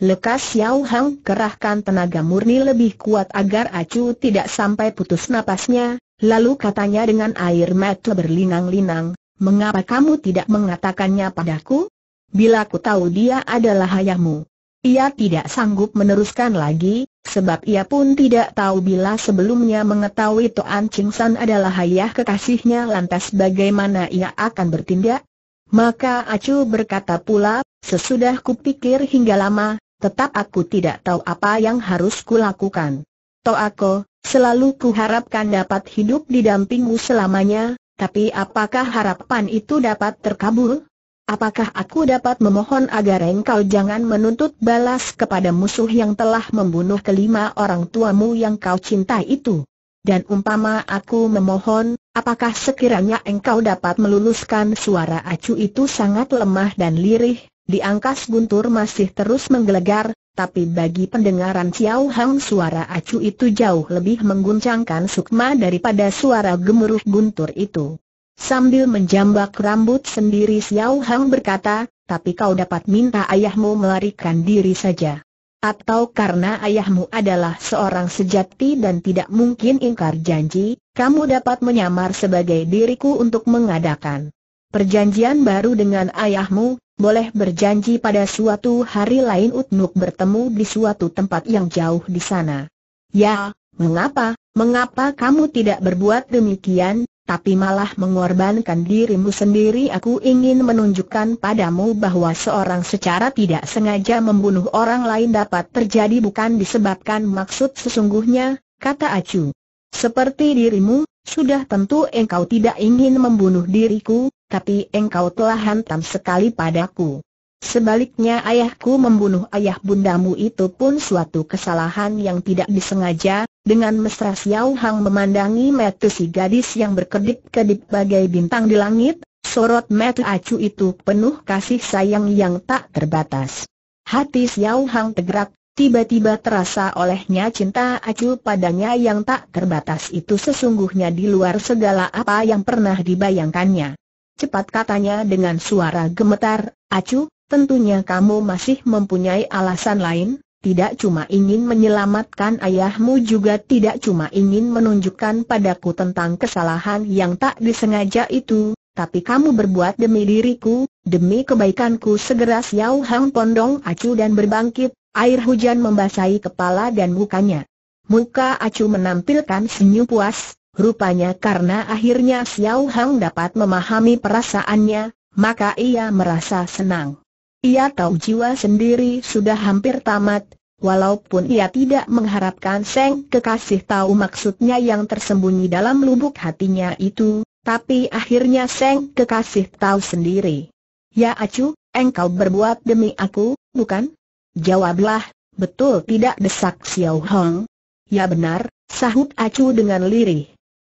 Lekas Yao Hang kerahkan tenaga murni lebih kuat agar acu tidak sampai putus napasnya, lalu katanya dengan air mata berlinang-linang, mengapa kamu tidak mengatakannya padaku? Bila ku tahu dia adalah ayahmu. Ia tidak sanggup meneruskan lagi, sebab ia pun tidak tahu bila sebelumnya mengetahui Toan Ching San adalah ayah kekasihnya lantas bagaimana ia akan bertindak? Maka Acu berkata pula, sesudah kupikir hingga lama, tetap aku tidak tahu apa yang harus kulakukan. aku selalu kuharapkan dapat hidup didampingmu selamanya, tapi apakah harapan itu dapat terkabul? Apakah aku dapat memohon agar engkau jangan menuntut balas kepada musuh yang telah membunuh kelima orang tuamu yang kau cintai itu? Dan umpama aku memohon, apakah sekiranya engkau dapat meluluskan suara acu itu sangat lemah dan lirih, di angkas guntur masih terus menggelegar, tapi bagi pendengaran Xiao Hang suara acu itu jauh lebih mengguncangkan sukma daripada suara gemuruh guntur itu. Sambil menjambak rambut sendiri Xiao Hang berkata, tapi kau dapat minta ayahmu melarikan diri saja. Atau karena ayahmu adalah seorang sejati dan tidak mungkin ingkar janji, kamu dapat menyamar sebagai diriku untuk mengadakan perjanjian baru dengan ayahmu, boleh berjanji pada suatu hari lain Utnuk bertemu di suatu tempat yang jauh di sana. Ya, mengapa, mengapa kamu tidak berbuat demikian, tapi malah mengorbankan dirimu sendiri aku ingin menunjukkan padamu bahwa seorang secara tidak sengaja membunuh orang lain dapat terjadi bukan disebabkan maksud sesungguhnya, kata Acu. Seperti dirimu, sudah tentu engkau tidak ingin membunuh diriku, tapi engkau telah hantam sekali padaku. Sebaliknya ayahku membunuh ayah bundamu itu pun suatu kesalahan yang tidak disengaja, dengan mesra Xiao Hang memandangi metu si gadis yang berkedip-kedip bagai bintang di langit, sorot metu acu itu penuh kasih sayang yang tak terbatas. Hati Xiao Hang tergerak, tiba-tiba terasa olehnya cinta acu padanya yang tak terbatas itu sesungguhnya di luar segala apa yang pernah dibayangkannya cepat katanya dengan suara gemetar, Acu, tentunya kamu masih mempunyai alasan lain, tidak cuma ingin menyelamatkan ayahmu juga tidak cuma ingin menunjukkan padaku tentang kesalahan yang tak disengaja itu, tapi kamu berbuat demi diriku, demi kebaikanku segera Xiao Hang Pondong Acu dan berbangkit, air hujan membasahi kepala dan mukanya. Muka Acu menampilkan senyum puas, Rupanya karena akhirnya Xiao Hang dapat memahami perasaannya, maka ia merasa senang. Ia tahu jiwa sendiri sudah hampir tamat, walaupun ia tidak mengharapkan Seng kekasih tahu maksudnya yang tersembunyi dalam lubuk hatinya itu, tapi akhirnya Seng kekasih tahu sendiri. Ya Acu, engkau berbuat demi aku, bukan? Jawablah, betul tidak desak Xiao Hong. Ya benar, sahut Acu dengan lirih.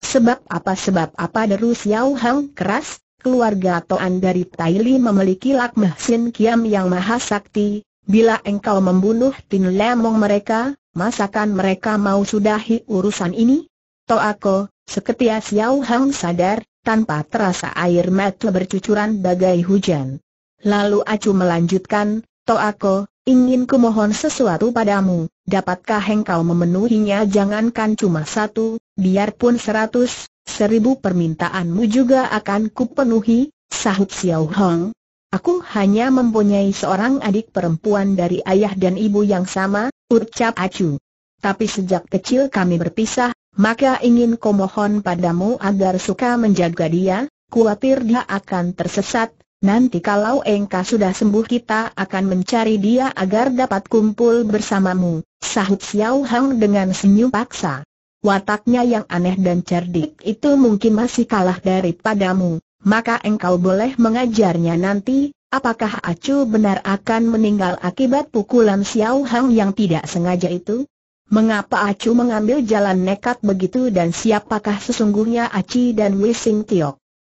Sebab apa sebab apa deru Xiao Hang keras, keluarga Toan dari Taili memiliki lakmah Sin Kiam yang maha sakti, bila engkau membunuh Tin Lemong mereka, masakan mereka mau sudahi urusan ini? Toako, seketia Xiao Hang sadar, tanpa terasa air mata bercucuran bagai hujan. Lalu Acu melanjutkan, Toako, ingin kumohon sesuatu padamu, dapatkah engkau memenuhinya jangankan cuma satu, biarpun seratus, seribu permintaanmu juga akan kupenuhi, sahut Xiao Hong. Aku hanya mempunyai seorang adik perempuan dari ayah dan ibu yang sama, ucap Acu. Tapi sejak kecil kami berpisah, maka ingin mohon padamu agar suka menjaga dia, khawatir dia akan tersesat, nanti kalau engkau sudah sembuh kita akan mencari dia agar dapat kumpul bersamamu, sahut Xiao Hong dengan senyum paksa wataknya yang aneh dan cerdik itu mungkin masih kalah daripadamu, maka engkau boleh mengajarnya nanti, apakah Acu benar akan meninggal akibat pukulan Xiao Hang yang tidak sengaja itu? Mengapa Acu mengambil jalan nekat begitu dan siapakah sesungguhnya Aci dan Wising Tiok?